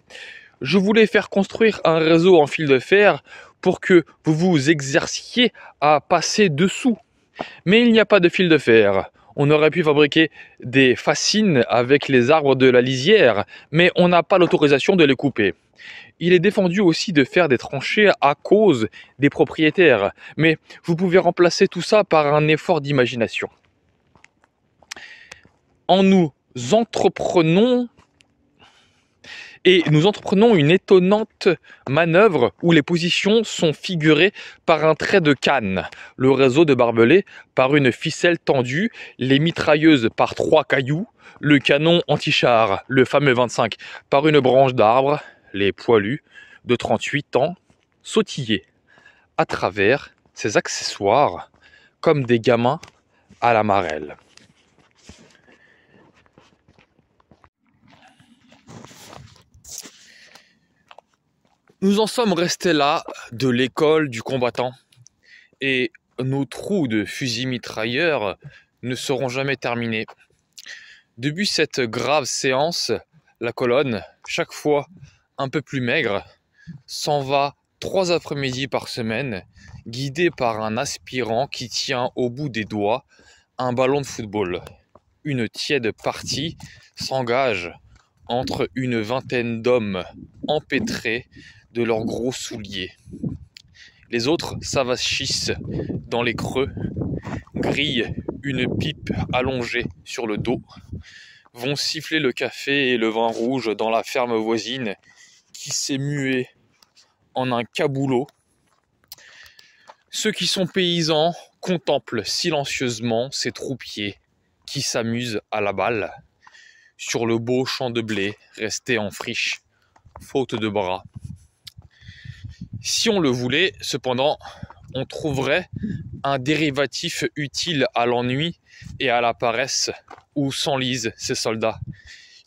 Je voulais faire construire un réseau en fil de fer pour que vous vous exerciez à passer dessous mais il n'y a pas de fil de fer. On aurait pu fabriquer des fascines avec les arbres de la lisière, mais on n'a pas l'autorisation de les couper. Il est défendu aussi de faire des tranchées à cause des propriétaires, mais vous pouvez remplacer tout ça par un effort d'imagination. En nous entreprenons et nous entreprenons une étonnante manœuvre où les positions sont figurées par un trait de canne, le réseau de barbelés par une ficelle tendue, les mitrailleuses par trois cailloux, le canon anti-char, le fameux 25, par une branche d'arbre, les poilus de 38 ans sautillés à travers ces accessoires comme des gamins à la marelle. Nous en sommes restés là de l'école du combattant. Et nos trous de fusil mitrailleurs ne seront jamais terminés. Depuis cette grave séance, la colonne, chaque fois un peu plus maigre, s'en va trois après-midi par semaine, guidée par un aspirant qui tient au bout des doigts un ballon de football. Une tiède partie s'engage entre une vingtaine d'hommes empêtrés de leurs gros souliers. Les autres s'avachissent dans les creux, grillent une pipe allongée sur le dos, vont siffler le café et le vin rouge dans la ferme voisine qui s'est muée en un caboulot. Ceux qui sont paysans contemplent silencieusement ces troupiers qui s'amusent à la balle sur le beau champ de blé resté en friche, faute de bras. Si on le voulait, cependant, on trouverait un dérivatif utile à l'ennui et à la paresse où s'enlisent ces soldats.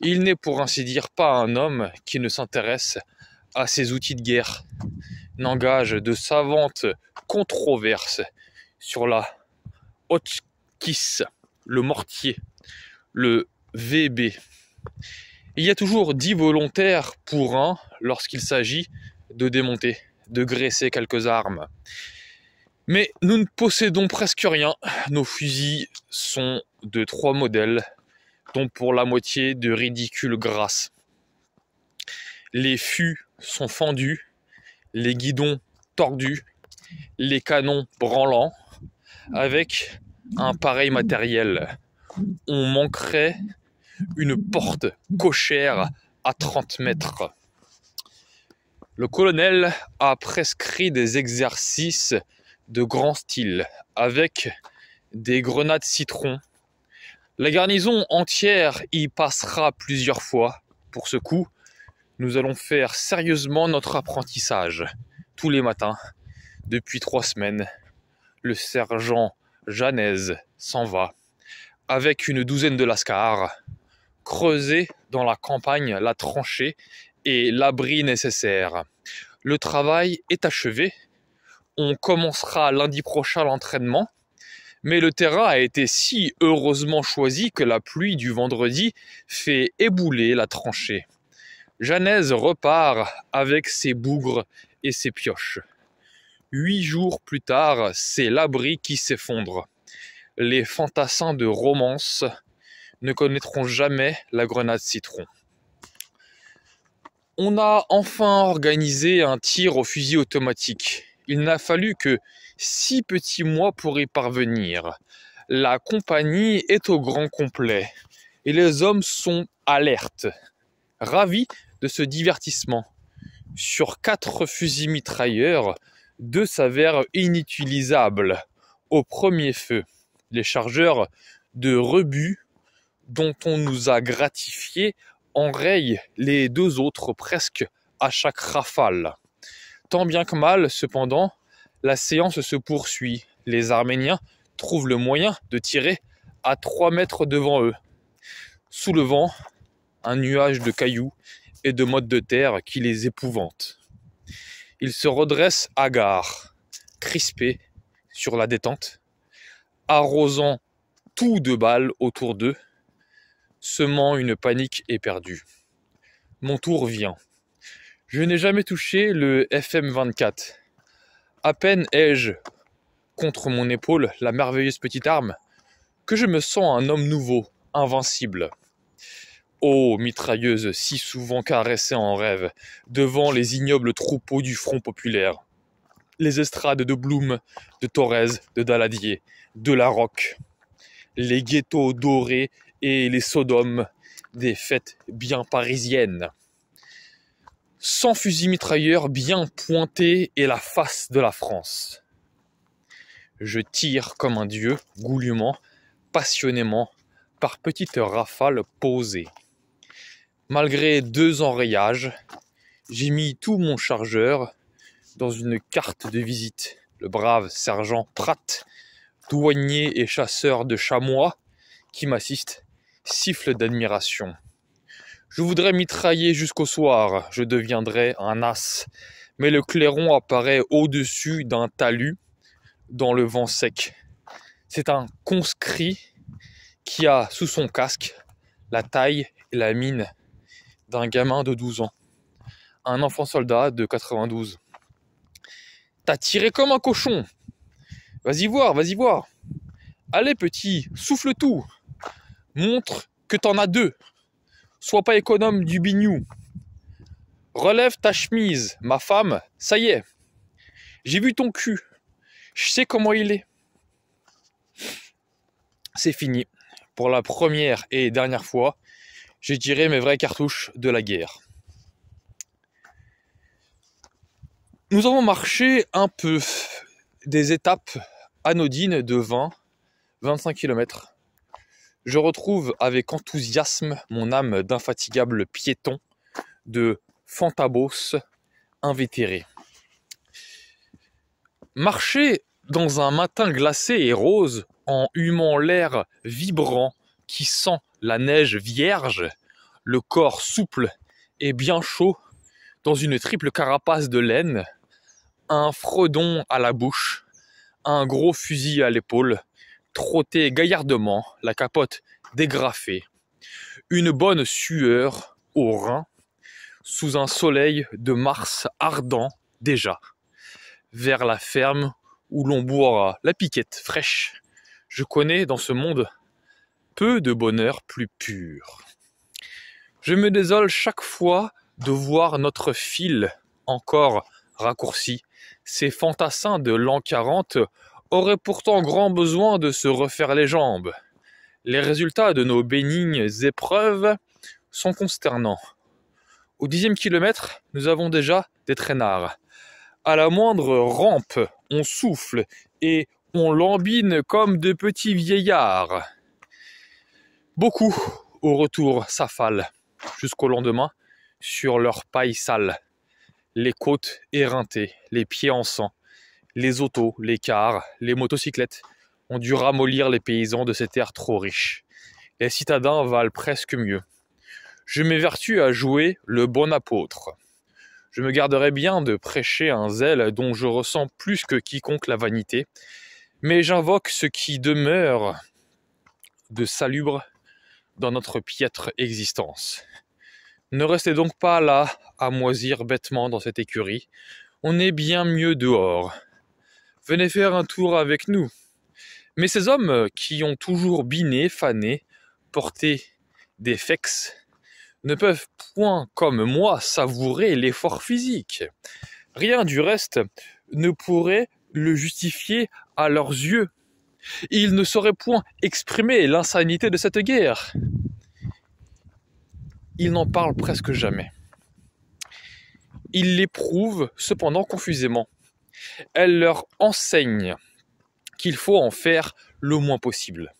Il n'est pour ainsi dire pas un homme qui ne s'intéresse à ses outils de guerre, n'engage de savantes controverses sur la hotchkiss, le mortier, le VB. Il y a toujours dix volontaires pour un lorsqu'il s'agit de démonter de graisser quelques armes. Mais nous ne possédons presque rien. Nos fusils sont de trois modèles, dont pour la moitié de ridicules grasses, Les fûts sont fendus, les guidons tordus, les canons branlants. Avec un pareil matériel, on manquerait une porte cochère à 30 mètres. Le colonel a prescrit des exercices de grand style avec des grenades citron. La garnison entière y passera plusieurs fois. Pour ce coup, nous allons faire sérieusement notre apprentissage tous les matins depuis trois semaines. Le sergent Janez s'en va avec une douzaine de lascars creuser dans la campagne la tranchée et l'abri nécessaire. Le travail est achevé. On commencera lundi prochain l'entraînement. Mais le terrain a été si heureusement choisi que la pluie du vendredi fait ébouler la tranchée. Janèse repart avec ses bougres et ses pioches. Huit jours plus tard, c'est l'abri qui s'effondre. Les fantassins de romance ne connaîtront jamais la grenade citron. On a enfin organisé un tir au fusil automatique. Il n'a fallu que six petits mois pour y parvenir. La compagnie est au grand complet et les hommes sont alertes, ravis de ce divertissement. Sur quatre fusils mitrailleurs, deux s'avèrent inutilisables au premier feu. Les chargeurs de rebut dont on nous a gratifiés enraye les deux autres presque à chaque rafale. Tant bien que mal, cependant, la séance se poursuit. Les Arméniens trouvent le moyen de tirer à trois mètres devant eux. soulevant un nuage de cailloux et de mottes de terre qui les épouvante. Ils se redressent hagards, crispés sur la détente, arrosant tout de balles autour d'eux semant une panique éperdue. Mon tour vient. Je n'ai jamais touché le FM24. À peine ai-je contre mon épaule la merveilleuse petite arme que je me sens un homme nouveau, invincible. Ô oh, mitrailleuse si souvent caressée en rêve, devant les ignobles troupeaux du Front populaire, les estrades de Blum, de Torres, de Daladier, de La les ghettos dorés et les Sodomes des fêtes bien parisiennes. Sans fusil mitrailleur bien pointé et la face de la France. Je tire comme un dieu, goulûment, passionnément, par petites rafales posées. Malgré deux enrayages, j'ai mis tout mon chargeur dans une carte de visite. Le brave sergent Pratt, douanier et chasseur de chamois, qui m'assiste siffle d'admiration. Je voudrais mitrailler jusqu'au soir, je deviendrais un as. Mais le clairon apparaît au-dessus d'un talus dans le vent sec. C'est un conscrit qui a sous son casque la taille et la mine d'un gamin de 12 ans, un enfant soldat de 92. T'as tiré comme un cochon. Vas-y voir, vas-y voir. Allez petit, souffle tout montre que t'en as deux. Sois pas économe du bignou. Relève ta chemise, ma femme, ça y est. J'ai vu ton cul. Je sais comment il est. C'est fini. Pour la première et dernière fois, j'ai tiré mes vraies cartouches de la guerre. Nous avons marché un peu des étapes anodines de 20, 25 km je retrouve avec enthousiasme mon âme d'infatigable piéton de fantabos invétéré. Marcher dans un matin glacé et rose, en humant l'air vibrant qui sent la neige vierge, le corps souple et bien chaud, dans une triple carapace de laine, un fredon à la bouche, un gros fusil à l'épaule, trotter gaillardement la capote dégrafée, une bonne sueur au rein, sous un soleil de mars ardent déjà, vers la ferme où l'on boira la piquette fraîche. Je connais dans ce monde peu de bonheur plus pur. Je me désole chaque fois de voir notre fil encore raccourci, ces fantassins de l'an quarante aurait pourtant grand besoin de se refaire les jambes. Les résultats de nos bénignes épreuves sont consternants. Au dixième kilomètre, nous avons déjà des traînards. À la moindre rampe, on souffle et on lambine comme de petits vieillards. Beaucoup, au retour, s'affalent jusqu'au lendemain sur leur paille sale, les côtes éreintées, les pieds en sang, les autos, les cars, les motocyclettes ont dû ramollir les paysans de ces terres trop riches. Les citadins valent presque mieux. Je m'évertue à jouer le bon apôtre. Je me garderai bien de prêcher un zèle dont je ressens plus que quiconque la vanité, mais j'invoque ce qui demeure de salubre dans notre piètre existence. Ne restez donc pas là à moisir bêtement dans cette écurie, on est bien mieux dehors venez faire un tour avec nous. Mais ces hommes euh, qui ont toujours biné, fané, porté des fex, ne peuvent point, comme moi, savourer l'effort physique. Rien du reste ne pourrait le justifier à leurs yeux. Ils ne sauraient point exprimer l'insanité de cette guerre. Ils n'en parlent presque jamais. Ils l'éprouvent cependant confusément elle leur enseigne qu'il faut en faire le moins possible.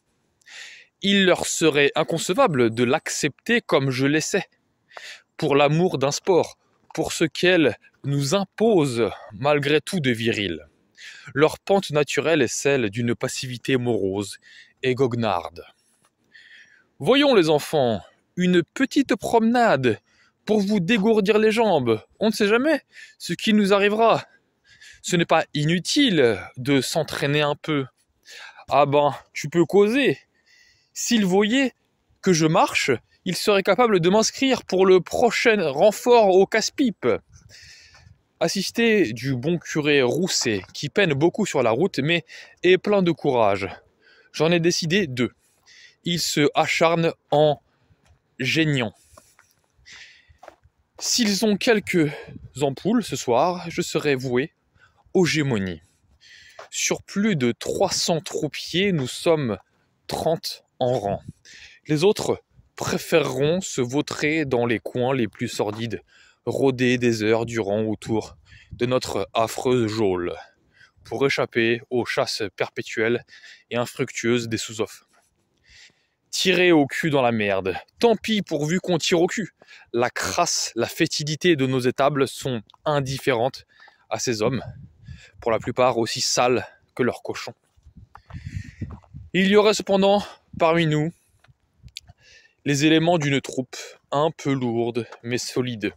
Il leur serait inconcevable de l'accepter comme je l'essaie, pour l'amour d'un sport, pour ce qu'elle nous impose malgré tout de viril. Leur pente naturelle est celle d'une passivité morose et goguenarde. Voyons les enfants, une petite promenade pour vous dégourdir les jambes. On ne sait jamais ce qui nous arrivera ce n'est pas inutile de s'entraîner un peu. Ah ben, tu peux causer. S'il voyait que je marche, il serait capable de m'inscrire pour le prochain renfort au casse-pipe. Assisté du bon curé Rousset, qui peine beaucoup sur la route, mais est plein de courage, j'en ai décidé deux. Ils se acharnent en geignant. S'ils ont quelques ampoules ce soir, je serai voué hégémonie. Sur plus de 300 troupiers, nous sommes 30 en rang. Les autres préféreront se vautrer dans les coins les plus sordides, rôder des heures durant autour de notre affreuse geôle, pour échapper aux chasses perpétuelles et infructueuses des sous-offres. Tirer au cul dans la merde. Tant pis pourvu qu'on tire au cul. La crasse, la fétidité de nos étables sont indifférentes à ces hommes pour la plupart aussi sales que leurs cochons. Il y aurait cependant parmi nous les éléments d'une troupe un peu lourde mais solide,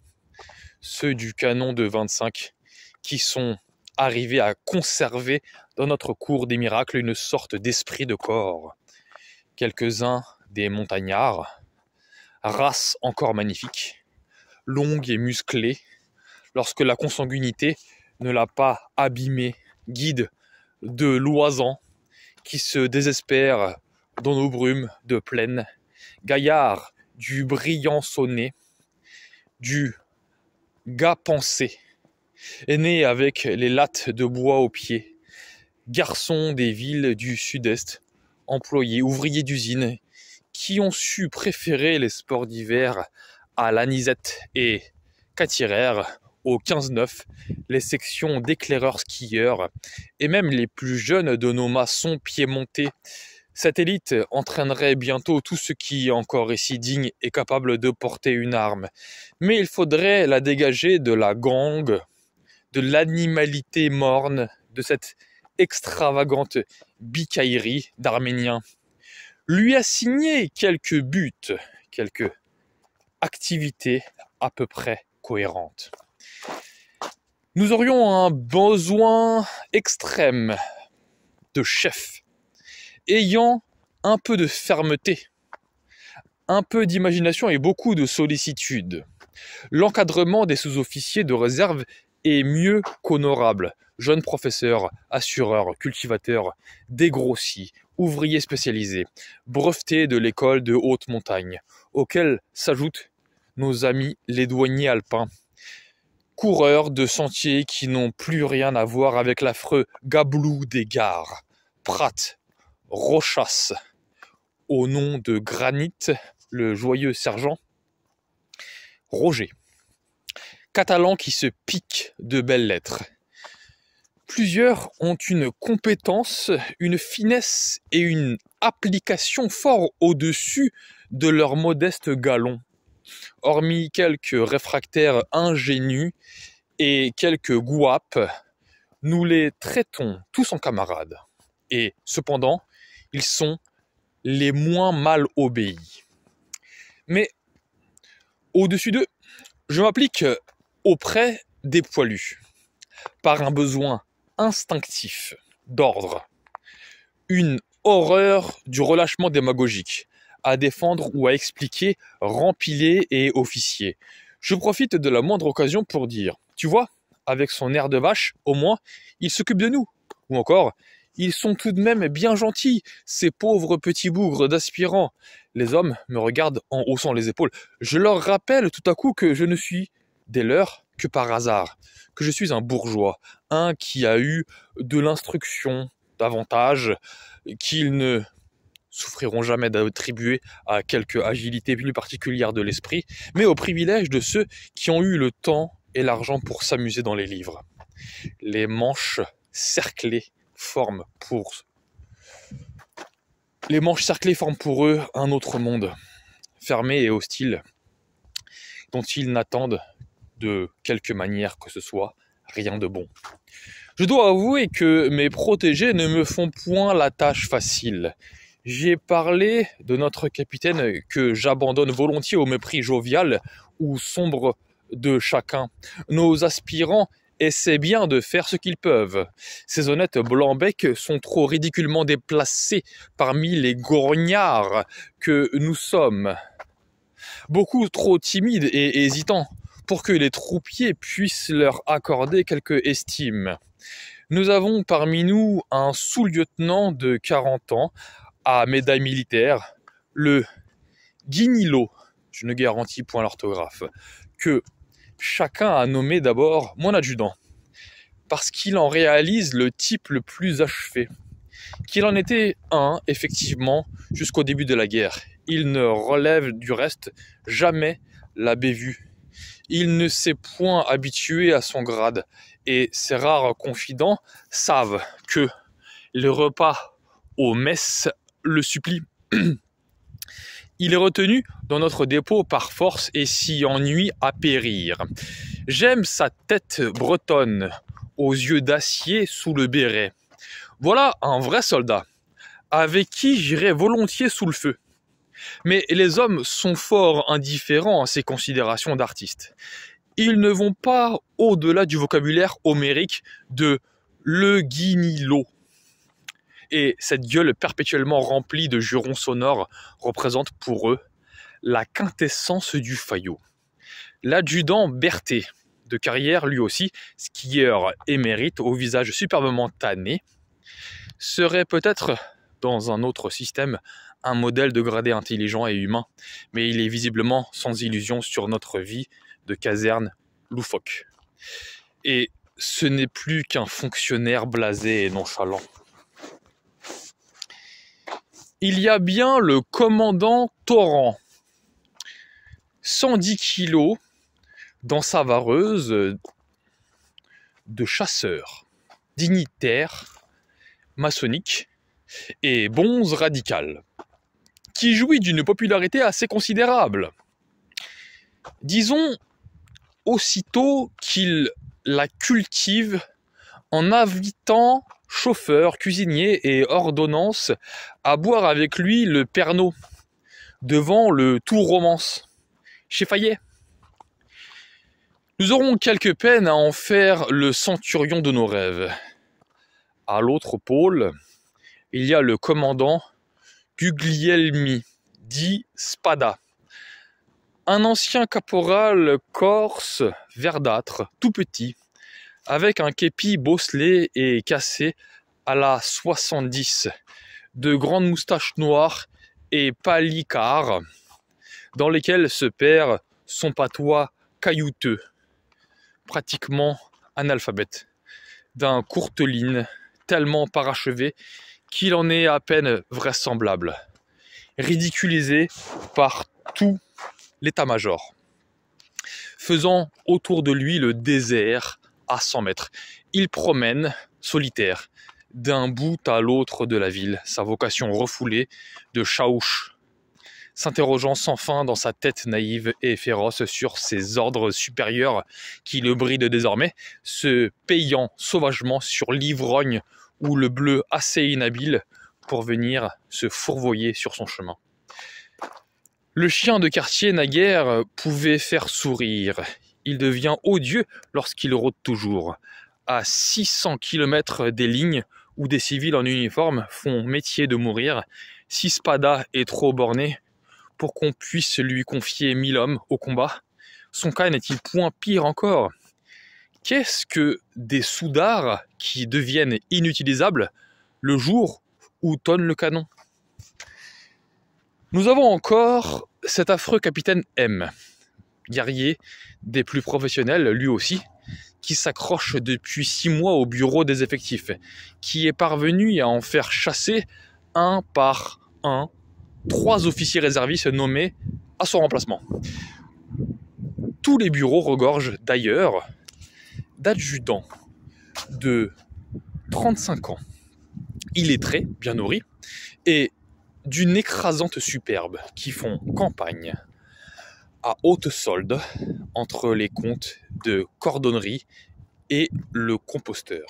ceux du canon de 25 qui sont arrivés à conserver dans notre cours des miracles une sorte d'esprit de corps. Quelques-uns des montagnards, race encore magnifique, longue et musclée, lorsque la consanguinité ne l'a pas abîmé, guide de l'oisan qui se désespère dans nos brumes de plaine, gaillard du brillant sonné, du gars pensé, aîné avec les lattes de bois aux pieds, garçon des villes du sud-est, employé, ouvrier d'usine, qui ont su préférer les sports d'hiver à l'anisette et au 15-9, les sections d'éclaireurs-skieurs et même les plus jeunes de nos maçons piémontais. Cette élite entraînerait bientôt tout ce qui, encore ici digne, et capable de porter une arme. Mais il faudrait la dégager de la gangue, de l'animalité morne, de cette extravagante bicaillerie d'Arméniens. Lui assigner quelques buts, quelques activités à peu près cohérentes. Nous aurions un besoin extrême de chefs ayant un peu de fermeté, un peu d'imagination et beaucoup de sollicitude. L'encadrement des sous-officiers de réserve est mieux qu'honorable. Jeunes professeurs, assureurs, cultivateurs, dégrossis, ouvriers spécialisés, brevetés de l'école de haute montagne, auxquels s'ajoutent nos amis les douaniers alpins coureurs de sentiers qui n'ont plus rien à voir avec l'affreux gablou des gares, Prat, Rochasse, au nom de Granit, le joyeux sergent, Roger. Catalan qui se pique de belles lettres. Plusieurs ont une compétence, une finesse et une application fort au-dessus de leur modeste galon hormis quelques réfractaires ingénus et quelques gouapes, nous les traitons tous en camarades. Et cependant, ils sont les moins mal obéis. Mais au-dessus d'eux, je m'applique auprès des poilus, par un besoin instinctif d'ordre, une horreur du relâchement démagogique, à défendre ou à expliquer rempiler et officier. Je profite de la moindre occasion pour dire, tu vois, avec son air de vache, au moins, il s'occupe de nous. Ou encore, ils sont tout de même bien gentils, ces pauvres petits bougres d'aspirants. Les hommes me regardent en haussant les épaules. Je leur rappelle tout à coup que je ne suis des leurs que par hasard, que je suis un bourgeois, un qui a eu de l'instruction davantage, qu'il ne souffriront jamais d'attribuer à quelque agilité plus particulière de l'esprit, mais au privilège de ceux qui ont eu le temps et l'argent pour s'amuser dans les livres. Les manches cerclées forment pour les manches forment pour eux un autre monde, fermé et hostile, dont ils n'attendent de quelque manière que ce soit rien de bon. Je dois avouer que mes protégés ne me font point la tâche facile. J'ai parlé de notre capitaine que j'abandonne volontiers au mépris jovial ou sombre de chacun. Nos aspirants essaient bien de faire ce qu'ils peuvent. Ces honnêtes blancs-becs sont trop ridiculement déplacés parmi les grognards que nous sommes. Beaucoup trop timides et hésitants pour que les troupiers puissent leur accorder quelque estime. Nous avons parmi nous un sous-lieutenant de 40 ans, à médaille militaire, le Guinilo, je ne garantis point l'orthographe, que chacun a nommé d'abord mon adjudant, parce qu'il en réalise le type le plus achevé, qu'il en était un, effectivement, jusqu'au début de la guerre. Il ne relève du reste jamais la bévue. Il ne s'est point habitué à son grade, et ses rares confidents savent que les repas aux messes le supplie. Il est retenu dans notre dépôt par force et s'y ennuie à périr. J'aime sa tête bretonne, aux yeux d'acier sous le béret. Voilà un vrai soldat, avec qui j'irai volontiers sous le feu. Mais les hommes sont fort indifférents à ces considérations d'artistes. Ils ne vont pas au-delà du vocabulaire homérique de le guinilo. Et cette gueule perpétuellement remplie de jurons sonores représente pour eux la quintessence du faillot. L'adjudant Berthet, de carrière lui aussi, skieur émérite au visage superbement tanné, serait peut-être dans un autre système un modèle de gradé intelligent et humain, mais il est visiblement sans illusion sur notre vie de caserne loufoque. Et ce n'est plus qu'un fonctionnaire blasé et nonchalant il y a bien le commandant Torrent. 110 kilos dans sa vareuse de chasseur, dignitaire, maçonnique et bonze radical, qui jouit d'une popularité assez considérable. Disons aussitôt qu'il la cultive en invitant chauffeur, cuisinier et ordonnance à boire avec lui le perno devant le Tour Romance chez Fayet. Nous aurons quelques peine à en faire le centurion de nos rêves. À l'autre pôle, il y a le commandant Guglielmi, dit Spada, un ancien caporal corse verdâtre, tout petit, avec un képi bosselé et cassé à la 70, de grandes moustaches noires et palicards, dans lesquelles se perd son patois caillouteux, pratiquement analphabète, d'un courteline tellement parachevé qu'il en est à peine vraisemblable, ridiculisé par tout l'état-major, faisant autour de lui le désert à 100 mètres. Il promène solitaire d'un bout à l'autre de la ville, sa vocation refoulée de chaouche, s'interrogeant sans fin dans sa tête naïve et féroce sur ses ordres supérieurs qui le brident désormais, se payant sauvagement sur l'ivrogne ou le bleu assez inhabile pour venir se fourvoyer sur son chemin. Le chien de quartier naguère pouvait faire sourire il devient odieux lorsqu'il rôde toujours. À 600 km des lignes où des civils en uniforme font métier de mourir, si Spada est trop borné pour qu'on puisse lui confier mille hommes au combat, son cas n'est-il point pire encore Qu'est-ce que des soudards qui deviennent inutilisables le jour où tonne le canon Nous avons encore cet affreux capitaine M, guerrier des plus professionnels, lui aussi, qui s'accroche depuis six mois au bureau des effectifs, qui est parvenu à en faire chasser un par un trois officiers réservistes nommés à son remplacement. Tous les bureaux regorgent d'ailleurs d'adjudants de 35 ans, illettrés, bien nourris, et d'une écrasante superbe qui font campagne à haute solde entre les comptes de cordonnerie et le composteur.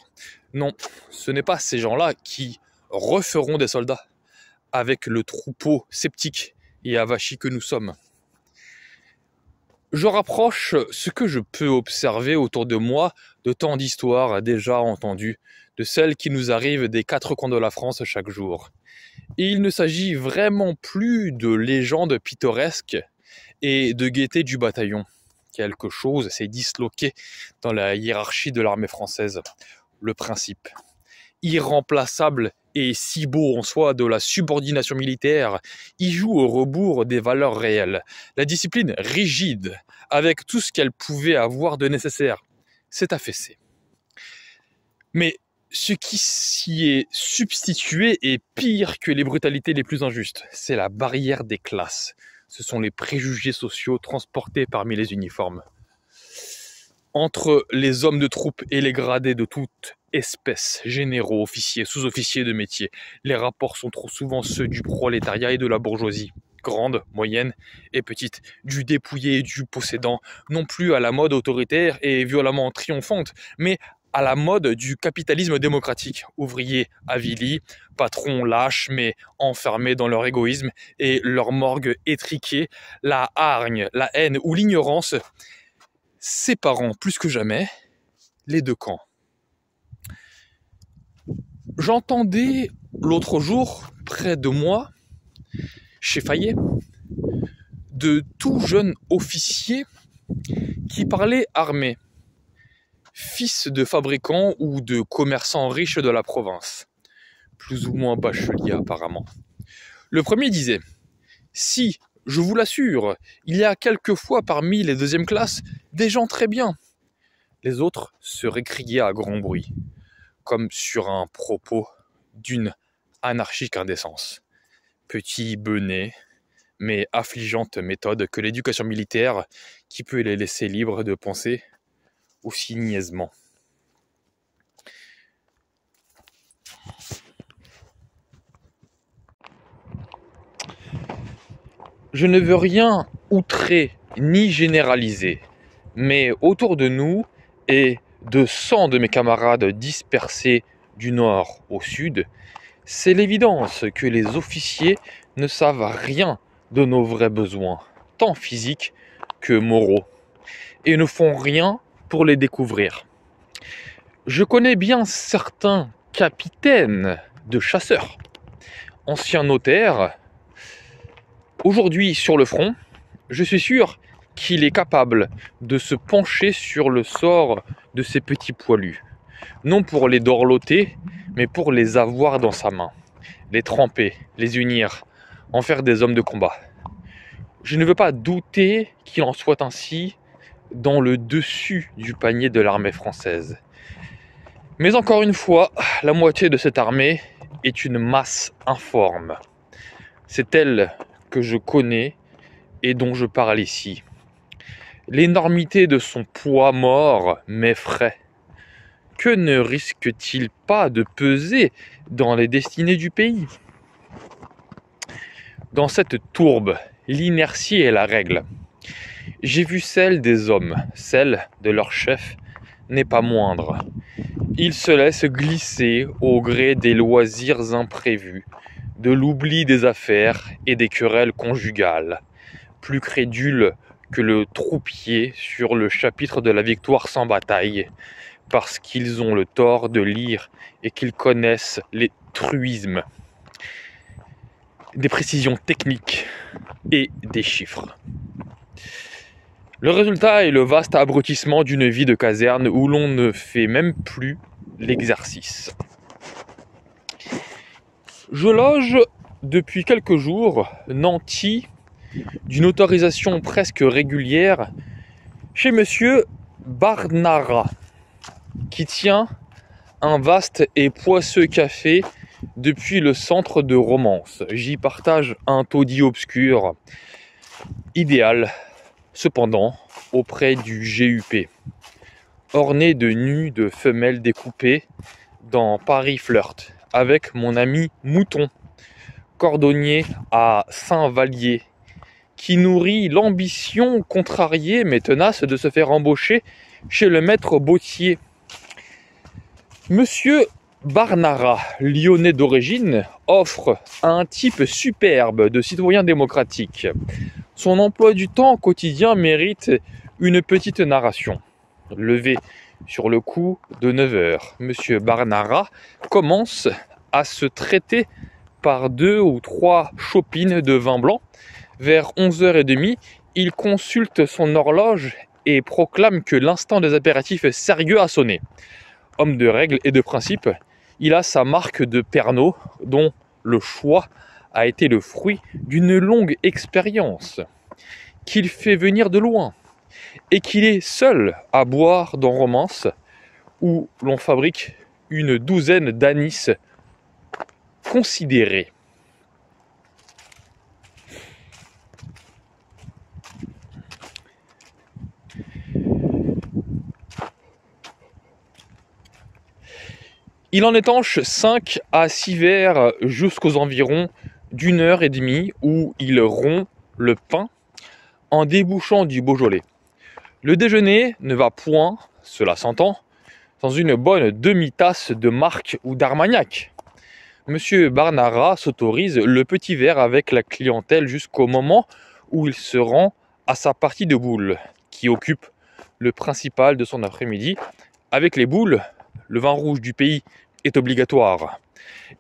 Non, ce n'est pas ces gens-là qui referont des soldats avec le troupeau sceptique et avachi que nous sommes. Je rapproche ce que je peux observer autour de moi de tant d'histoires déjà entendues, de celles qui nous arrivent des quatre coins de la France chaque jour. Et il ne s'agit vraiment plus de légendes pittoresques, et de gaieté du bataillon. Quelque chose s'est disloqué dans la hiérarchie de l'armée française. Le principe, irremplaçable et si beau en soi de la subordination militaire, y joue au rebours des valeurs réelles. La discipline rigide, avec tout ce qu'elle pouvait avoir de nécessaire, s'est affaissée. Mais ce qui s'y est substitué est pire que les brutalités les plus injustes. C'est la barrière des classes ce sont les préjugés sociaux transportés parmi les uniformes. Entre les hommes de troupe et les gradés de toute espèce, généraux, officiers, sous-officiers de métier, les rapports sont trop souvent ceux du prolétariat et de la bourgeoisie, grande, moyenne et petite, du dépouillé et du possédant, non plus à la mode autoritaire et violemment triomphante, mais à la mode du capitalisme démocratique. Ouvriers avilis, patrons lâches mais enfermés dans leur égoïsme et leur morgue étriquée, la hargne, la haine ou l'ignorance séparant plus que jamais les deux camps. J'entendais l'autre jour, près de moi, chez Fayet, de tout jeune officier qui parlait armé fils de fabricants ou de commerçants riches de la province, plus ou moins bachelier apparemment. Le premier disait Si, je vous l'assure, il y a quelquefois parmi les deuxièmes classes des gens très bien. Les autres se récriaient à grand bruit, comme sur un propos d'une anarchique indécence. Petit benet, mais affligeante méthode que l'éducation militaire, qui peut les laisser libres de penser, aussi niaisement. Je ne veux rien outrer ni généraliser, mais autour de nous et de cent de mes camarades dispersés du nord au sud, c'est l'évidence que les officiers ne savent rien de nos vrais besoins, tant physiques que moraux, et ne font rien pour les découvrir. Je connais bien certains capitaines de chasseurs, anciens notaires, aujourd'hui sur le front. Je suis sûr qu'il est capable de se pencher sur le sort de ces petits poilus. Non pour les dorloter, mais pour les avoir dans sa main, les tremper, les unir, en faire des hommes de combat. Je ne veux pas douter qu'il en soit ainsi dans le dessus du panier de l'armée française. Mais encore une fois, la moitié de cette armée est une masse informe. C'est elle que je connais et dont je parle ici. L'énormité de son poids mort m'effraie. Que ne risque-t-il pas de peser dans les destinées du pays Dans cette tourbe, l'inertie est la règle. J'ai vu celle des hommes, celle de leur chef, n'est pas moindre. Ils se laissent glisser au gré des loisirs imprévus, de l'oubli des affaires et des querelles conjugales. Plus crédules que le troupier sur le chapitre de la victoire sans bataille, parce qu'ils ont le tort de lire et qu'ils connaissent les truismes, des précisions techniques et des chiffres. Le résultat est le vaste abrutissement d'une vie de caserne où l'on ne fait même plus l'exercice. Je loge depuis quelques jours nanti d'une autorisation presque régulière chez monsieur Barnara qui tient un vaste et poisseux café depuis le centre de Romance. J'y partage un taudis obscur idéal Cependant, auprès du GUP, orné de nus de femelles découpées dans Paris Flirt, avec mon ami Mouton, cordonnier à saint valier qui nourrit l'ambition contrariée mais tenace de se faire embaucher chez le maître Bottier. Monsieur Barnara, lyonnais d'origine, offre un type superbe de citoyen démocratique son emploi du temps quotidien mérite une petite narration. Levé sur le coup de 9 heures, monsieur Barnara commence à se traiter par deux ou trois chopines de vin blanc. Vers 11h30, il consulte son horloge et proclame que l'instant des apéritifs sérieux a sonné. Homme de règles et de principes, il a sa marque de Pernod dont le choix a été le fruit d'une longue expérience, qu'il fait venir de loin, et qu'il est seul à boire dans Romance, où l'on fabrique une douzaine d'anis considérés. Il en étanche 5 à 6 verres jusqu'aux environs d'une heure et demie où il rompt le pain en débouchant du Beaujolais. Le déjeuner ne va point, cela s'entend, dans une bonne demi-tasse de Marc ou d'Armagnac. Monsieur Barnara s'autorise le petit verre avec la clientèle jusqu'au moment où il se rend à sa partie de boules, qui occupe le principal de son après-midi. Avec les boules, le vin rouge du pays est obligatoire.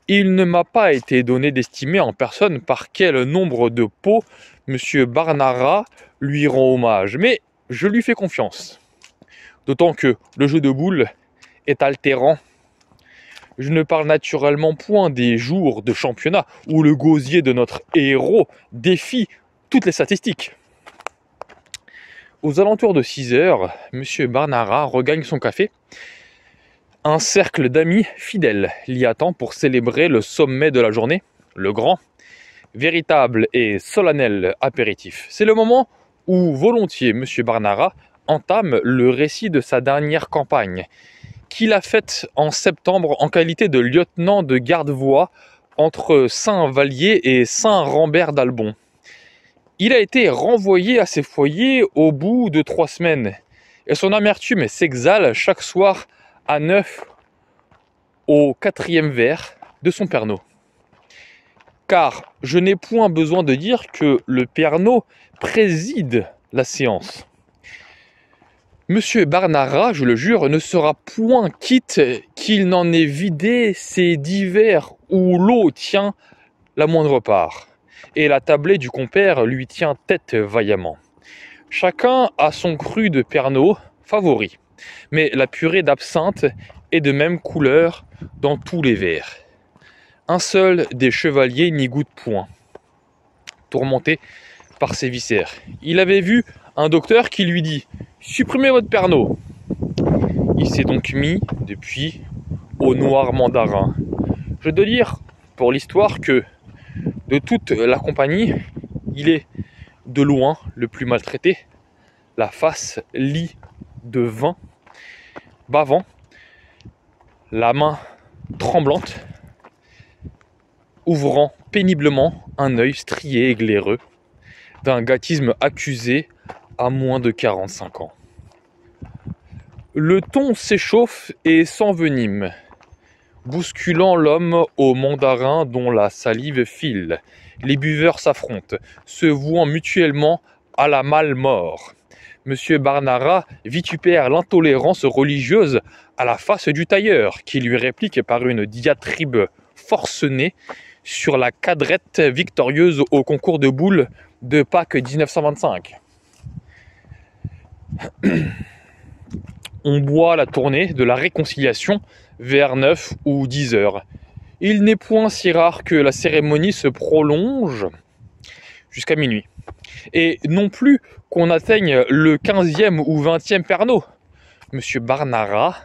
Il ne m'a pas été donné d'estimer en personne par quel nombre de pots M. Barnara lui rend hommage, mais je lui fais confiance. D'autant que le jeu de boules est altérant. Je ne parle naturellement point des jours de championnat où le gosier de notre héros défie toutes les statistiques. Aux alentours de 6 heures, M. Barnara regagne son café un cercle d'amis fidèles l'y attend pour célébrer le sommet de la journée, le grand, véritable et solennel apéritif. C'est le moment où volontiers M. Barnara entame le récit de sa dernière campagne, qu'il a faite en septembre en qualité de lieutenant de garde-voie entre Saint-Vallier et Saint-Rambert d'Albon. Il a été renvoyé à ses foyers au bout de trois semaines, et son amertume s'exhale chaque soir à 9 au quatrième vers de son perno, Car je n'ai point besoin de dire que le perno préside la séance. Monsieur Barnara, je le jure, ne sera point quitte qu'il n'en ait vidé ces divers où l'eau tient la moindre part, et la tablée du compère lui tient tête vaillamment. Chacun a son cru de perno favori mais la purée d'absinthe est de même couleur dans tous les verres. Un seul des chevaliers n'y goûte point, tourmenté par ses viscères. Il avait vu un docteur qui lui dit Supprimez votre perno. Il s'est donc mis, depuis, au noir mandarin. Je dois dire, pour l'histoire, que de toute la compagnie, il est de loin le plus maltraité. La face lit de vin bavant, la main tremblante, ouvrant péniblement un œil strié et glaireux d'un gâtisme accusé à moins de 45 ans. Le ton s'échauffe et s'envenime, bousculant l'homme au mandarin dont la salive file. Les buveurs s'affrontent, se vouant mutuellement à la malle mort. M. Barnara vitupère l'intolérance religieuse à la face du tailleur, qui lui réplique par une diatribe forcenée sur la cadrette victorieuse au concours de boules de Pâques 1925. On boit la tournée de la réconciliation vers 9 ou 10 heures. Il n'est point si rare que la cérémonie se prolonge jusqu'à minuit. Et non plus qu'on atteigne le 15e ou 20e perno. Monsieur Barnara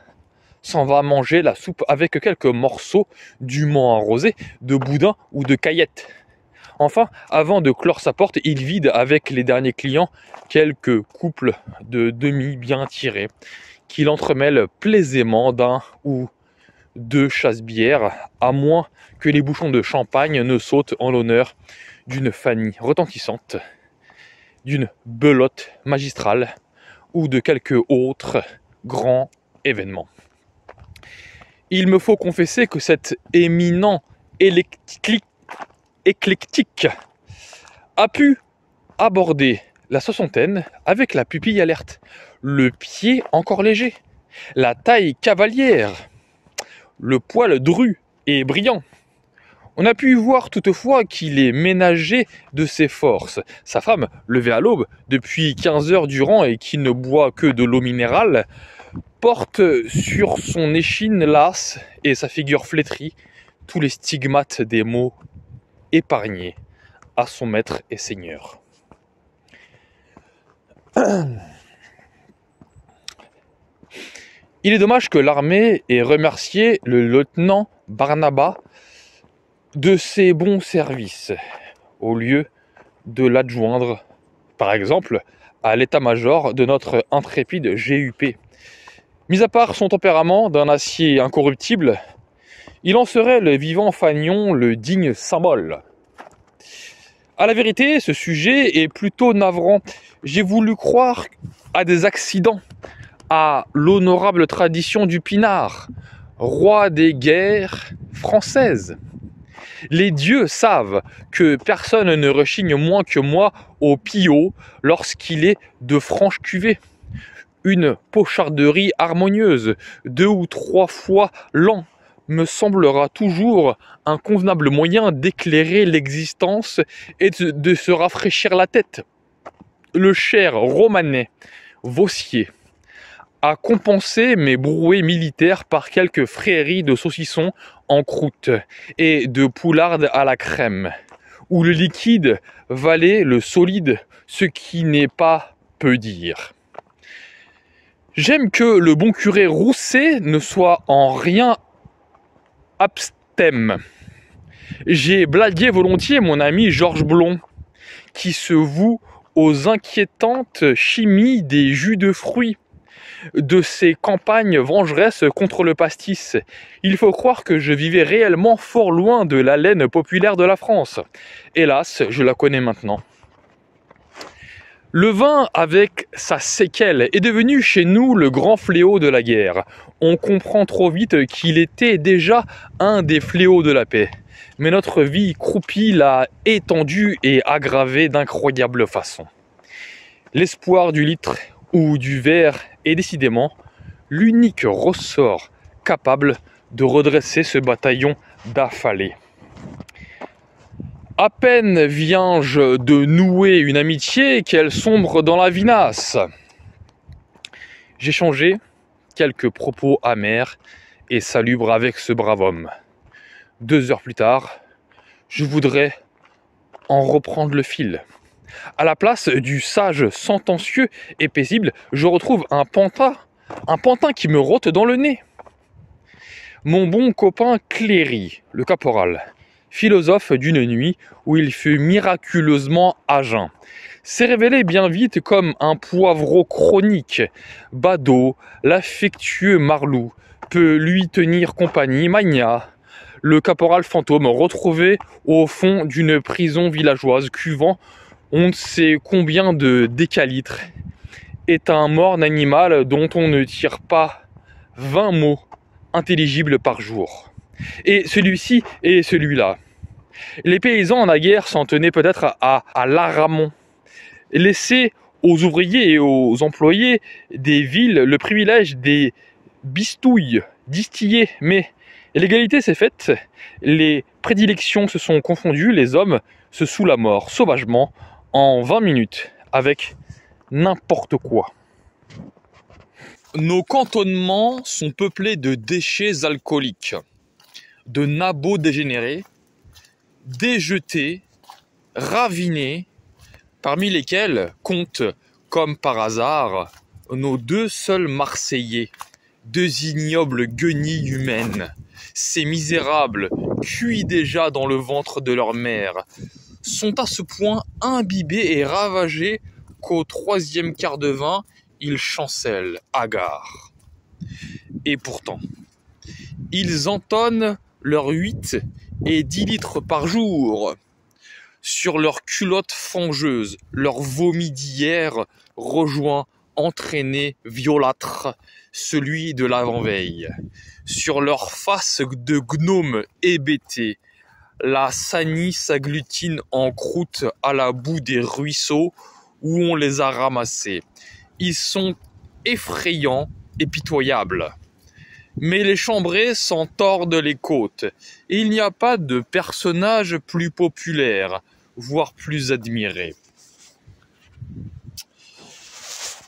s'en va manger la soupe avec quelques morceaux dûment arrosé, de boudin ou de caillette. Enfin, avant de clore sa porte, il vide avec les derniers clients quelques couples de demi bien tirés qu'il entremêle plaisément d'un ou deux chasse-bières, à moins que les bouchons de champagne ne sautent en l'honneur d'une fanny retentissante, d'une belote magistrale ou de quelque autre grand événement. Il me faut confesser que cet éminent éclectique a pu aborder la soixantaine avec la pupille alerte, le pied encore léger, la taille cavalière, le poil dru et brillant, on a pu voir toutefois qu'il est ménagé de ses forces. Sa femme, levée à l'aube depuis 15 heures durant et qui ne boit que de l'eau minérale, porte sur son échine lasse et sa figure flétrie tous les stigmates des mots épargnés à son maître et seigneur. Il est dommage que l'armée ait remercié le lieutenant Barnaba de ses bons services au lieu de l'adjoindre, par exemple, à l'état-major de notre intrépide GUP. Mis à part son tempérament d'un acier incorruptible, il en serait le vivant fagnon, le digne symbole. À la vérité, ce sujet est plutôt navrant. J'ai voulu croire à des accidents, à l'honorable tradition du pinard, roi des guerres françaises. Les dieux savent que personne ne rechigne moins que moi au pio lorsqu'il est de franche cuvée. Une pocharderie harmonieuse, deux ou trois fois l'an, me semblera toujours un convenable moyen d'éclairer l'existence et de, se rafraîchir la tête. Le cher Romanet, Vossier à compenser mes brouées militaires par quelques frairies de saucissons en croûte et de poulardes à la crème, où le liquide valait le solide, ce qui n'est pas peu dire. J'aime que le bon curé Rousset ne soit en rien abstème. J'ai blagué volontiers mon ami Georges Blond, qui se voue aux inquiétantes chimies des jus de fruits de ces campagnes vengeresses contre le pastis. Il faut croire que je vivais réellement fort loin de la laine populaire de la France. Hélas, je la connais maintenant. Le vin, avec sa séquelle, est devenu chez nous le grand fléau de la guerre. On comprend trop vite qu'il était déjà un des fléaux de la paix. Mais notre vie croupie l'a étendue et aggravé d'incroyables façons. L'espoir du litre ou du verre décidément l'unique ressort capable de redresser ce bataillon d'affalés. À peine viens-je de nouer une amitié qu'elle sombre dans la vinasse. changé quelques propos amers et salubres avec ce brave homme. Deux heures plus tard, je voudrais en reprendre le fil. À la place du sage sentencieux et paisible, je retrouve un pantin, un pantin qui me rôte dans le nez. Mon bon copain Cléry, le caporal, philosophe d'une nuit où il fut miraculeusement à s'est révélé bien vite comme un poivreau chronique. Badaud, l'affectueux Marlou, peut lui tenir compagnie, Magna, le caporal fantôme retrouvé au fond d'une prison villageoise, cuvant on ne sait combien de décalitres est un morne animal dont on ne tire pas 20 mots intelligibles par jour. Et celui-ci et celui-là. Les paysans en guerre s'en tenaient peut-être à, à, à l'aramon. Laisser aux ouvriers et aux employés des villes le privilège des bistouilles distillées. Mais l'égalité s'est faite, les prédilections se sont confondues, les hommes se sous la mort sauvagement en 20 minutes avec n'importe quoi. Nos cantonnements sont peuplés de déchets alcooliques, de nabots dégénérés, déjetés, ravinés, parmi lesquels comptent, comme par hasard, nos deux seuls Marseillais, deux ignobles guenilles humaines, ces misérables cuits déjà dans le ventre de leur mère, sont à ce point imbibés et ravagés qu'au troisième quart de vin, ils chancellent, hagards. Et pourtant, ils entonnent leurs 8 et 10 litres par jour sur leurs culottes fangeuses, leur vomi d'hier rejoint, entraîné, violâtre, celui de l'avant-veille, sur leur faces de gnomes hébété, la sani s'agglutine en croûte à la boue des ruisseaux où on les a ramassés. Ils sont effrayants et pitoyables. Mais les chambrés s'en les côtes, il n'y a pas de personnage plus populaire, voire plus admiré.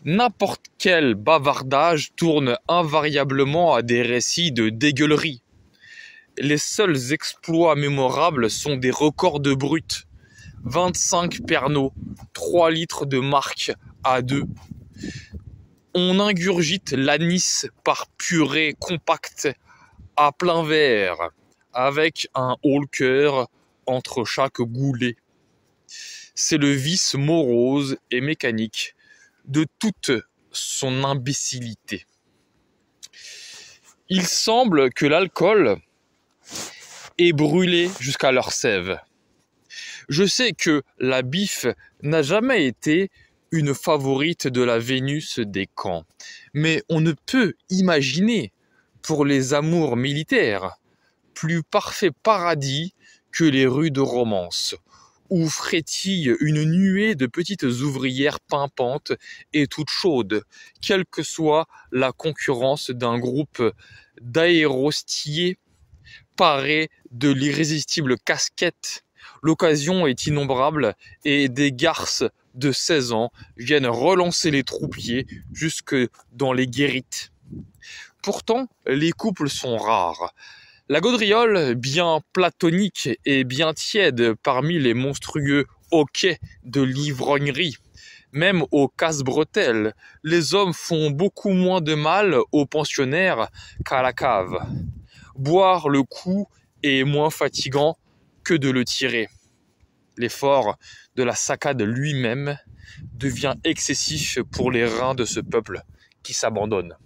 N'importe quel bavardage tourne invariablement à des récits de dégueulerie, les seuls exploits mémorables sont des records de brut. 25 pernaux, 3 litres de marque à 2 On ingurgite l'anis par purée compacte à plein verre, avec un haul coeur entre chaque goulet. C'est le vice morose et mécanique de toute son imbécilité. Il semble que l'alcool et brûlés jusqu'à leur sève. Je sais que la bif n'a jamais été une favorite de la Vénus des camps, mais on ne peut imaginer, pour les amours militaires, plus parfait paradis que les rues de Romance, où frétille une nuée de petites ouvrières pimpantes et toutes chaudes, quelle que soit la concurrence d'un groupe d'aérostiers de l'irrésistible casquette. L'occasion est innombrable et des garces de 16 ans viennent relancer les troupiers jusque dans les guérites. Pourtant, les couples sont rares. La gaudriole, bien platonique et bien tiède parmi les monstrueux hoquets de l'ivrognerie, même aux casse-bretelles, les hommes font beaucoup moins de mal aux pensionnaires qu'à la cave boire le coup est moins fatigant que de le tirer. L'effort de la saccade lui-même devient excessif pour les reins de ce peuple qui s'abandonne.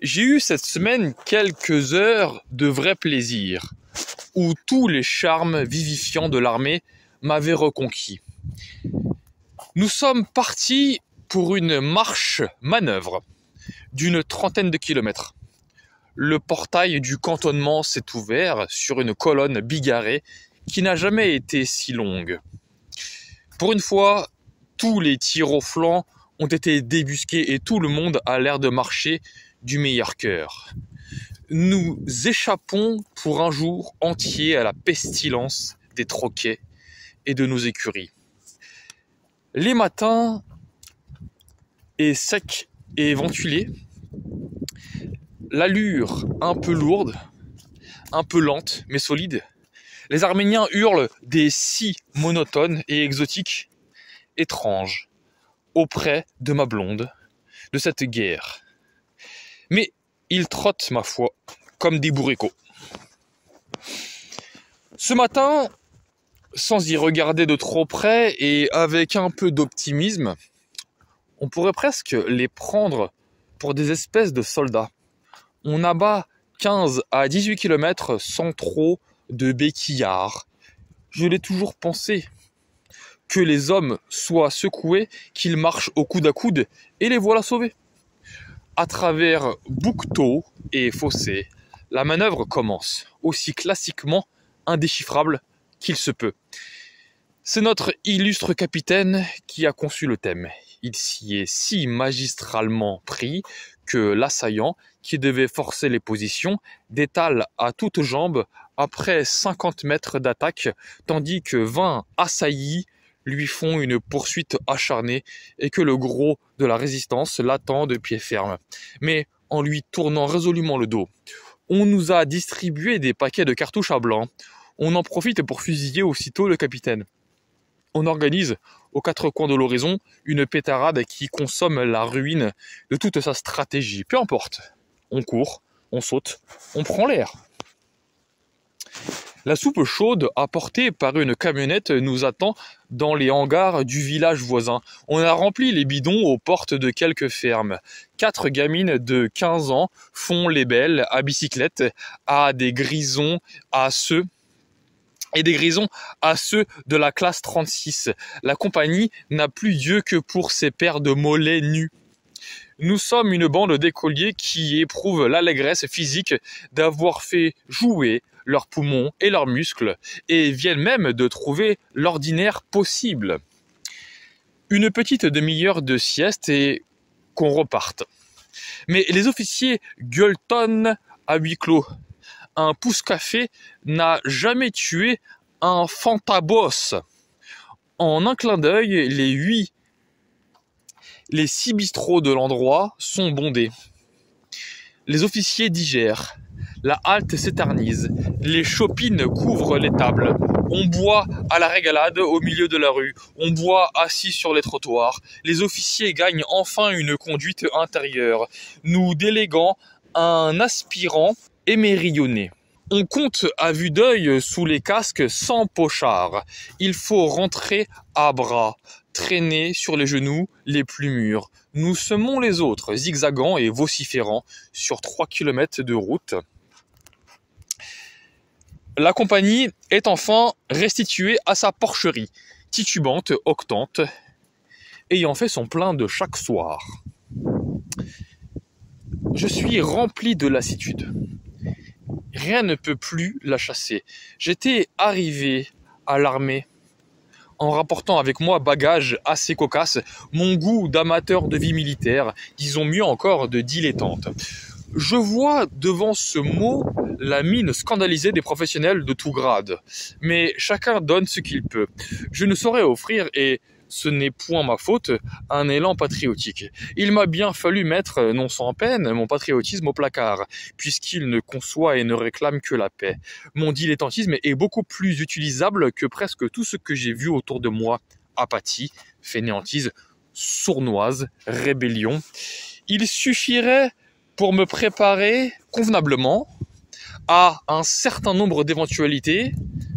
J'ai eu cette semaine quelques heures de vrai plaisir, où tous les charmes vivifiants de l'armée m'avaient reconquis. Nous sommes partis pour une marche manœuvre d'une trentaine de kilomètres le portail du cantonnement s'est ouvert sur une colonne bigarrée qui n'a jamais été si longue. Pour une fois, tous les tirs au flanc ont été débusqués et tout le monde a l'air de marcher du meilleur cœur. Nous échappons pour un jour entier à la pestilence des troquets et de nos écuries. Les matins est secs et ventulés, l'allure un peu lourde, un peu lente, mais solide. Les Arméniens hurlent des si monotones et exotiques, étranges, auprès de ma blonde, de cette guerre. Mais ils trottent, ma foi, comme des bourricots. Ce matin, sans y regarder de trop près et avec un peu d'optimisme, on pourrait presque les prendre pour des espèces de soldats on abat 15 à 18 km sans trop de béquillard. Je l'ai toujours pensé que les hommes soient secoués, qu'ils marchent au coude à coude, et les voilà sauvés. À travers boucteau et fossé, la manœuvre commence, aussi classiquement indéchiffrable qu'il se peut. C'est notre illustre capitaine qui a conçu le thème. Il s'y est si magistralement pris que l'assaillant, qui devait forcer les positions, détale à toutes jambes après 50 mètres d'attaque, tandis que 20 assaillis lui font une poursuite acharnée et que le gros de la résistance l'attend de pied ferme, mais en lui tournant résolument le dos. On nous a distribué des paquets de cartouches à blanc. On en profite pour fusiller aussitôt le capitaine. On organise aux quatre coins de l'horizon une pétarade qui consomme la ruine de toute sa stratégie. Peu importe, on court, on saute, on prend l'air. La soupe chaude apportée par une camionnette nous attend dans les hangars du village voisin. On a rempli les bidons aux portes de quelques fermes. Quatre gamines de 15 ans font les belles à bicyclette, à des grisons, à ceux et des grisons à ceux de la classe 36. La compagnie n'a plus Dieu que pour ses paires de mollets nus. Nous sommes une bande d'écoliers qui éprouvent l'allégresse physique d'avoir fait jouer leurs poumons et leurs muscles, et viennent même de trouver l'ordinaire possible. Une petite demi-heure de sieste et qu'on reparte. Mais les officiers gueuletonnent à huis clos un pouce café n'a jamais tué un fantabos. En un clin d'œil, les huit, les six bistrots de l'endroit sont bondés. Les officiers digèrent. La halte s'éternise. Les chopines couvrent les tables. On boit à la régalade au milieu de la rue. On boit assis sur les trottoirs. Les officiers gagnent enfin une conduite intérieure, nous déléguant un aspirant émerillonné. On compte à vue d'œil euh, sous les casques sans pochard. Il faut rentrer à bras, traîner sur les genoux les plus mûrs. Nous semons les autres, zigzagants et vociférant, sur 3 km de route. La compagnie est enfin restituée à sa porcherie, titubante, octante, ayant fait son plein de chaque soir. Je suis rempli de lassitude. Rien ne peut plus la chasser. J'étais arrivé à l'armée en rapportant avec moi bagages assez cocasses, mon goût d'amateur de vie militaire, disons mieux encore de dilettante. Je vois devant ce mot la mine scandalisée des professionnels de tout grade, mais chacun donne ce qu'il peut. Je ne saurais offrir, et ce n'est point ma faute, un élan patriotique. Il m'a bien fallu mettre, euh, non sans peine, mon patriotisme au placard, puisqu'il ne conçoit et ne réclame que la paix. Mon dilettantisme est beaucoup plus utilisable que presque tout ce que j'ai vu autour de moi. Apathie, fainéantise, sournoise, rébellion. Il suffirait pour me préparer convenablement à un certain nombre d'éventualités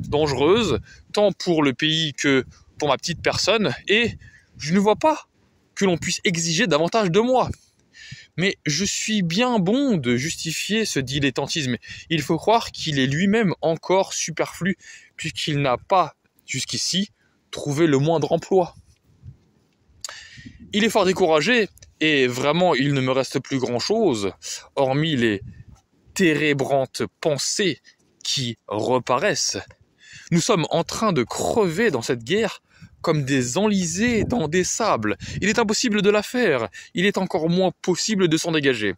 dangereuses, tant pour le pays que pour ma petite personne et je ne vois pas que l'on puisse exiger davantage de moi. Mais je suis bien bon de justifier ce dilettantisme. Il faut croire qu'il est lui-même encore superflu puisqu'il n'a pas jusqu'ici trouvé le moindre emploi. Il est fort découragé et vraiment il ne me reste plus grand-chose hormis les térébrantes pensées qui reparaissent. Nous sommes en train de crever dans cette guerre comme des enlisés dans des sables. Il est impossible de la faire, il est encore moins possible de s'en dégager.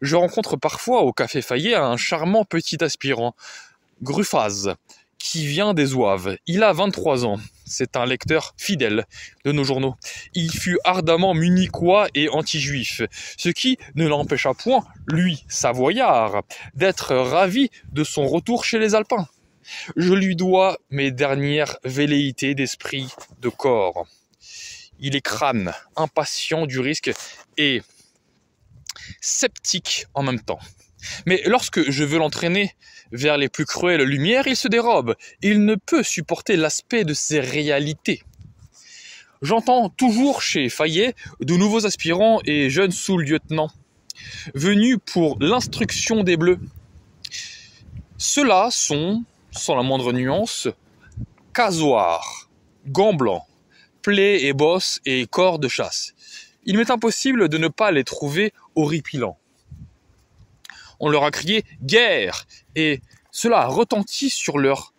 Je rencontre parfois au café Fayet un charmant petit aspirant, Gruffaz, qui vient des Ouaves. Il a 23 ans. C'est un lecteur fidèle de nos journaux. Il fut ardemment munichois et anti-juif, ce qui ne l'empêcha point, lui, savoyard, d'être ravi de son retour chez les Alpins. Je lui dois mes dernières velléités d'esprit, de corps. Il est crâne, impatient du risque et sceptique en même temps. Mais lorsque je veux l'entraîner vers les plus cruelles lumières, il se dérobe. Il ne peut supporter l'aspect de ses réalités. J'entends toujours chez Fayet de nouveaux aspirants et jeunes sous-lieutenants venus pour l'instruction des Bleus. Ceux-là sont sans la moindre nuance, casoir, gants blancs, plaies et bosses et corps de chasse. Il m'est impossible de ne pas les trouver horripilants. On leur a crié guerre et cela a retenti sur leurs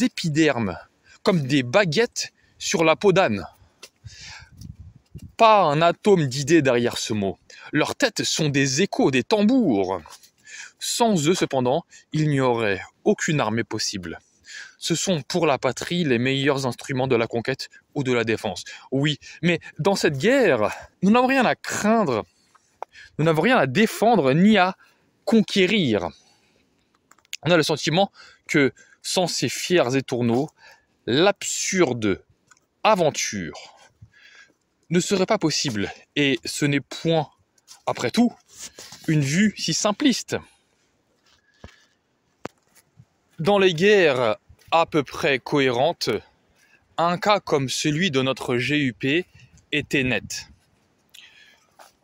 épidermes comme des baguettes sur la peau d'âne. Pas un atome d'idée derrière ce mot. Leurs têtes sont des échos, des tambours. Sans eux, cependant, il n'y aurait aucune armée possible. Ce sont pour la patrie les meilleurs instruments de la conquête ou de la défense. Oui, mais dans cette guerre, nous n'avons rien à craindre, nous n'avons rien à défendre ni à conquérir. On a le sentiment que sans ces fiers étourneaux, l'absurde aventure ne serait pas possible. Et ce n'est point, après tout, une vue si simpliste. Dans les guerres à peu près cohérentes, un cas comme celui de notre GUP était net.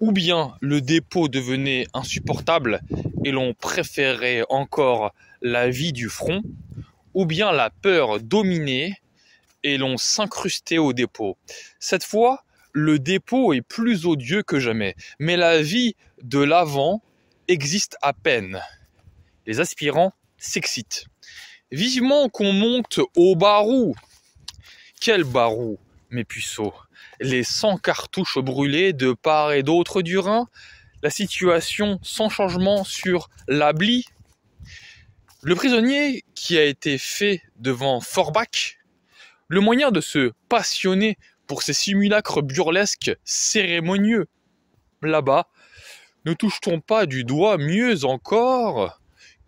Ou bien le dépôt devenait insupportable et l'on préférait encore la vie du front, ou bien la peur dominait et l'on s'incrustait au dépôt. Cette fois, le dépôt est plus odieux que jamais, mais la vie de l'avant existe à peine. Les aspirants s'excitent. Vivement qu'on monte au barou. Quel barou, mes puceaux Les 100 cartouches brûlées de part et d'autre du Rhin La situation sans changement sur l'abli Le prisonnier qui a été fait devant Forbach Le moyen de se passionner pour ces simulacres burlesques cérémonieux Là-bas, ne touche-t-on pas du doigt mieux encore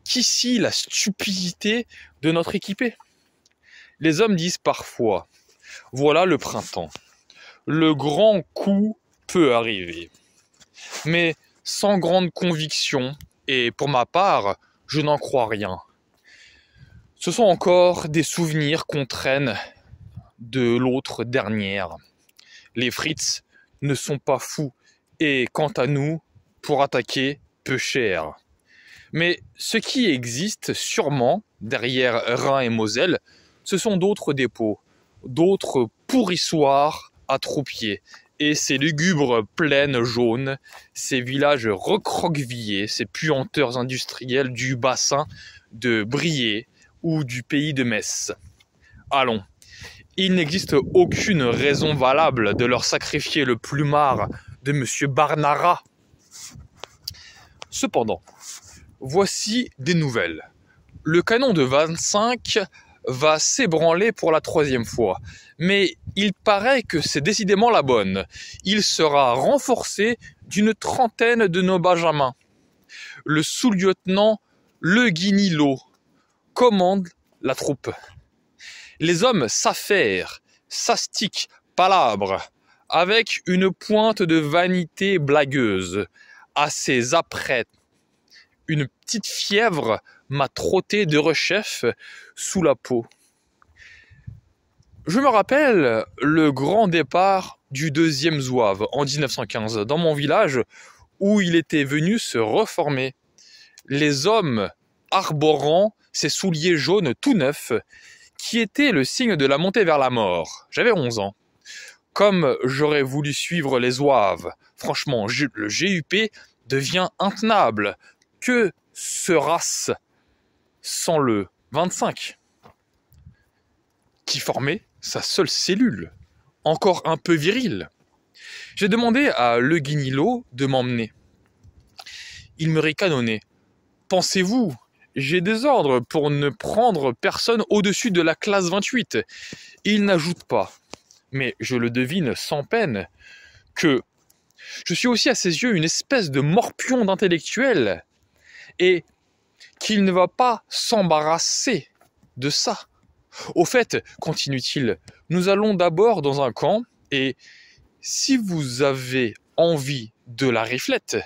qu'ici la stupidité de notre équipée. Les hommes disent parfois, voilà le printemps, le grand coup peut arriver. Mais sans grande conviction, et pour ma part, je n'en crois rien. Ce sont encore des souvenirs qu'on traîne de l'autre dernière. Les Fritz ne sont pas fous, et quant à nous, pour attaquer, peu cher. Mais ce qui existe sûrement, derrière Rhin et Moselle, ce sont d'autres dépôts, d'autres pourrissoirs à troupiers. Et ces lugubres plaines jaunes, ces villages recroquevillés, ces puanteurs industriels du bassin de Brié ou du pays de Metz. Allons, il n'existe aucune raison valable de leur sacrifier le plumard de M. Barnara. Cependant, voici des nouvelles le canon de 25 va s'ébranler pour la troisième fois. Mais il paraît que c'est décidément la bonne. Il sera renforcé d'une trentaine de nos benjamins. Le sous-lieutenant Le Guinillo commande la troupe. Les hommes s'affairent, s'astiquent, palabrent, avec une pointe de vanité blagueuse, assez apprêts. Une petite fièvre m'a trotté de rechef sous la peau. Je me rappelle le grand départ du deuxième zouave en 1915 dans mon village où il était venu se reformer. Les hommes arborant ces souliers jaunes tout neufs qui étaient le signe de la montée vers la mort. J'avais 11 ans. Comme j'aurais voulu suivre les zouaves, franchement, le GUP devient intenable. Que sera ce sans le 25, qui formait sa seule cellule, encore un peu virile. J'ai demandé à Le Guignilo de m'emmener. Il me récanonnait. Pensez-vous, j'ai des ordres pour ne prendre personne au-dessus de la classe 28. Il n'ajoute pas, mais je le devine sans peine, que je suis aussi à ses yeux une espèce de morpion d'intellectuel. Et qu'il ne va pas s'embarrasser de ça. Au fait, continue-t-il, nous allons d'abord dans un camp et si vous avez envie de la riflette,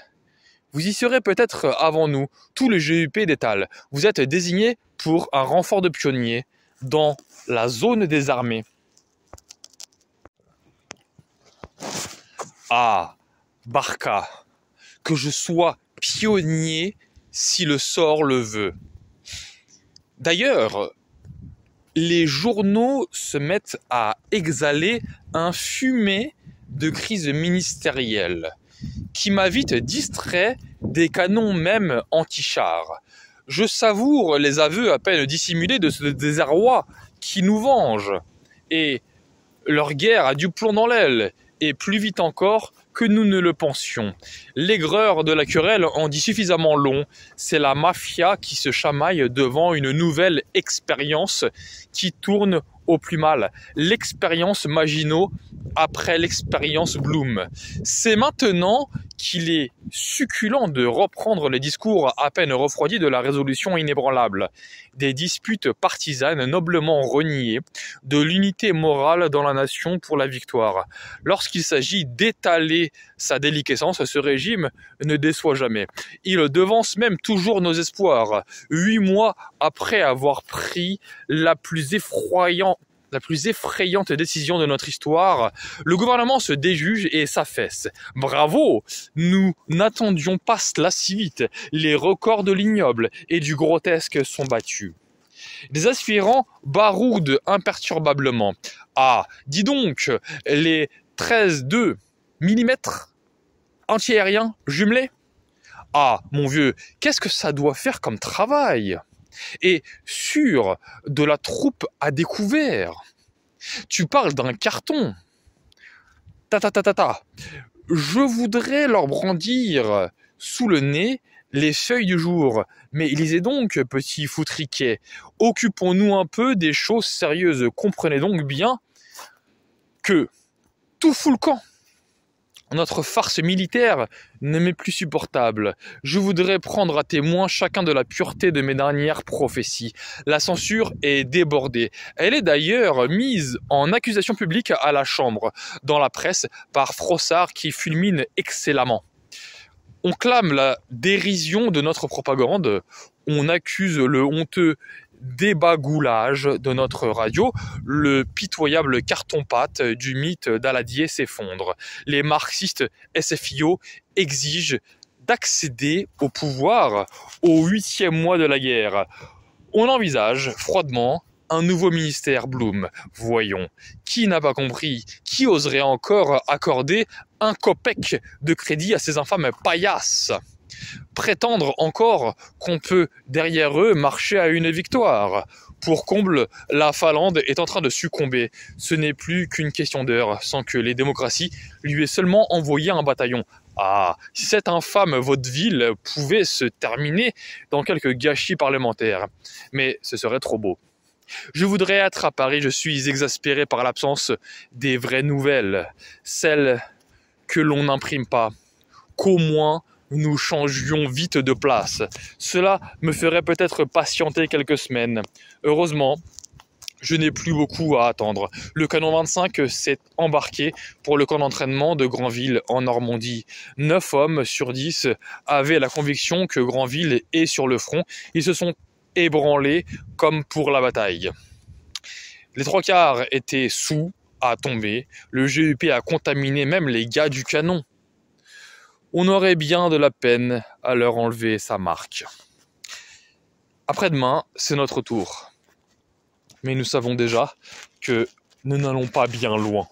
vous y serez peut-être avant nous, tout le GUP d'Étal. Vous êtes désigné pour un renfort de pionniers dans la zone des armées. Ah, Barca, que je sois pionnier si le sort le veut. D'ailleurs, les journaux se mettent à exhaler un fumet de crise ministérielle qui m'a vite distrait des canons même anti-chars. Je savoure les aveux à peine dissimulés de ce désarroi qui nous venge. Et leur guerre a du plomb dans l'aile, et plus vite encore, que nous ne le pensions. L'aigreur de la querelle en dit suffisamment long. C'est la mafia qui se chamaille devant une nouvelle expérience qui tourne au plus mal. L'expérience Maginot après l'expérience Bloom. C'est maintenant qu'il est succulent de reprendre les discours à peine refroidis de la résolution inébranlable des disputes partisanes noblement reniées, de l'unité morale dans la nation pour la victoire. Lorsqu'il s'agit d'étaler sa déliquescence, ce régime ne déçoit jamais. Il devance même toujours nos espoirs. Huit mois après avoir pris la plus effroyante la plus effrayante décision de notre histoire, le gouvernement se déjuge et s'affaisse. Bravo Nous n'attendions pas cela si vite. Les records de l'ignoble et du grotesque sont battus. Les aspirants baroudent imperturbablement. Ah, dis donc, les 13,2 mm antiaériens jumelés Ah, mon vieux, qu'est-ce que ça doit faire comme travail et sur de la troupe à découvert. Tu parles d'un carton. Ta ta ta ta ta. Je voudrais leur brandir sous le nez les feuilles du jour. Mais lisez donc, petit foutriquet. Occupons-nous un peu des choses sérieuses. Comprenez donc bien que tout fout camp. Notre farce militaire ne m'est plus supportable. Je voudrais prendre à témoin chacun de la pureté de mes dernières prophéties. La censure est débordée. Elle est d'ailleurs mise en accusation publique à la Chambre, dans la presse, par Frossard qui fulmine excellemment. On clame la dérision de notre propagande, on accuse le honteux débagoulage de notre radio, le pitoyable carton-pâte du mythe d'Aladier s'effondre. Les marxistes SFIO exigent d'accéder au pouvoir au huitième mois de la guerre. On envisage froidement un nouveau ministère Bloom. Voyons, qui n'a pas compris Qui oserait encore accorder un copec de crédit à ces infâmes paillasses prétendre encore qu'on peut derrière eux marcher à une victoire. Pour comble, la Finlande est en train de succomber. Ce n'est plus qu'une question d'heure sans que les démocraties lui aient seulement envoyé un bataillon. Ah, si cette infâme votre ville pouvait se terminer dans quelques gâchis parlementaires. Mais ce serait trop beau. Je voudrais être à Paris, je suis exaspéré par l'absence des vraies nouvelles, celles que l'on n'imprime pas, qu'au moins nous changions vite de place. Cela me ferait peut-être patienter quelques semaines. Heureusement, je n'ai plus beaucoup à attendre. Le canon 25 s'est embarqué pour le camp d'entraînement de Granville en Normandie. Neuf hommes sur dix avaient la conviction que Granville est sur le front. Ils se sont ébranlés comme pour la bataille. Les trois quarts étaient sous à tomber. Le GUP a contaminé même les gars du canon on aurait bien de la peine à leur enlever sa marque. Après-demain, c'est notre tour. Mais nous savons déjà que nous n'allons pas bien loin.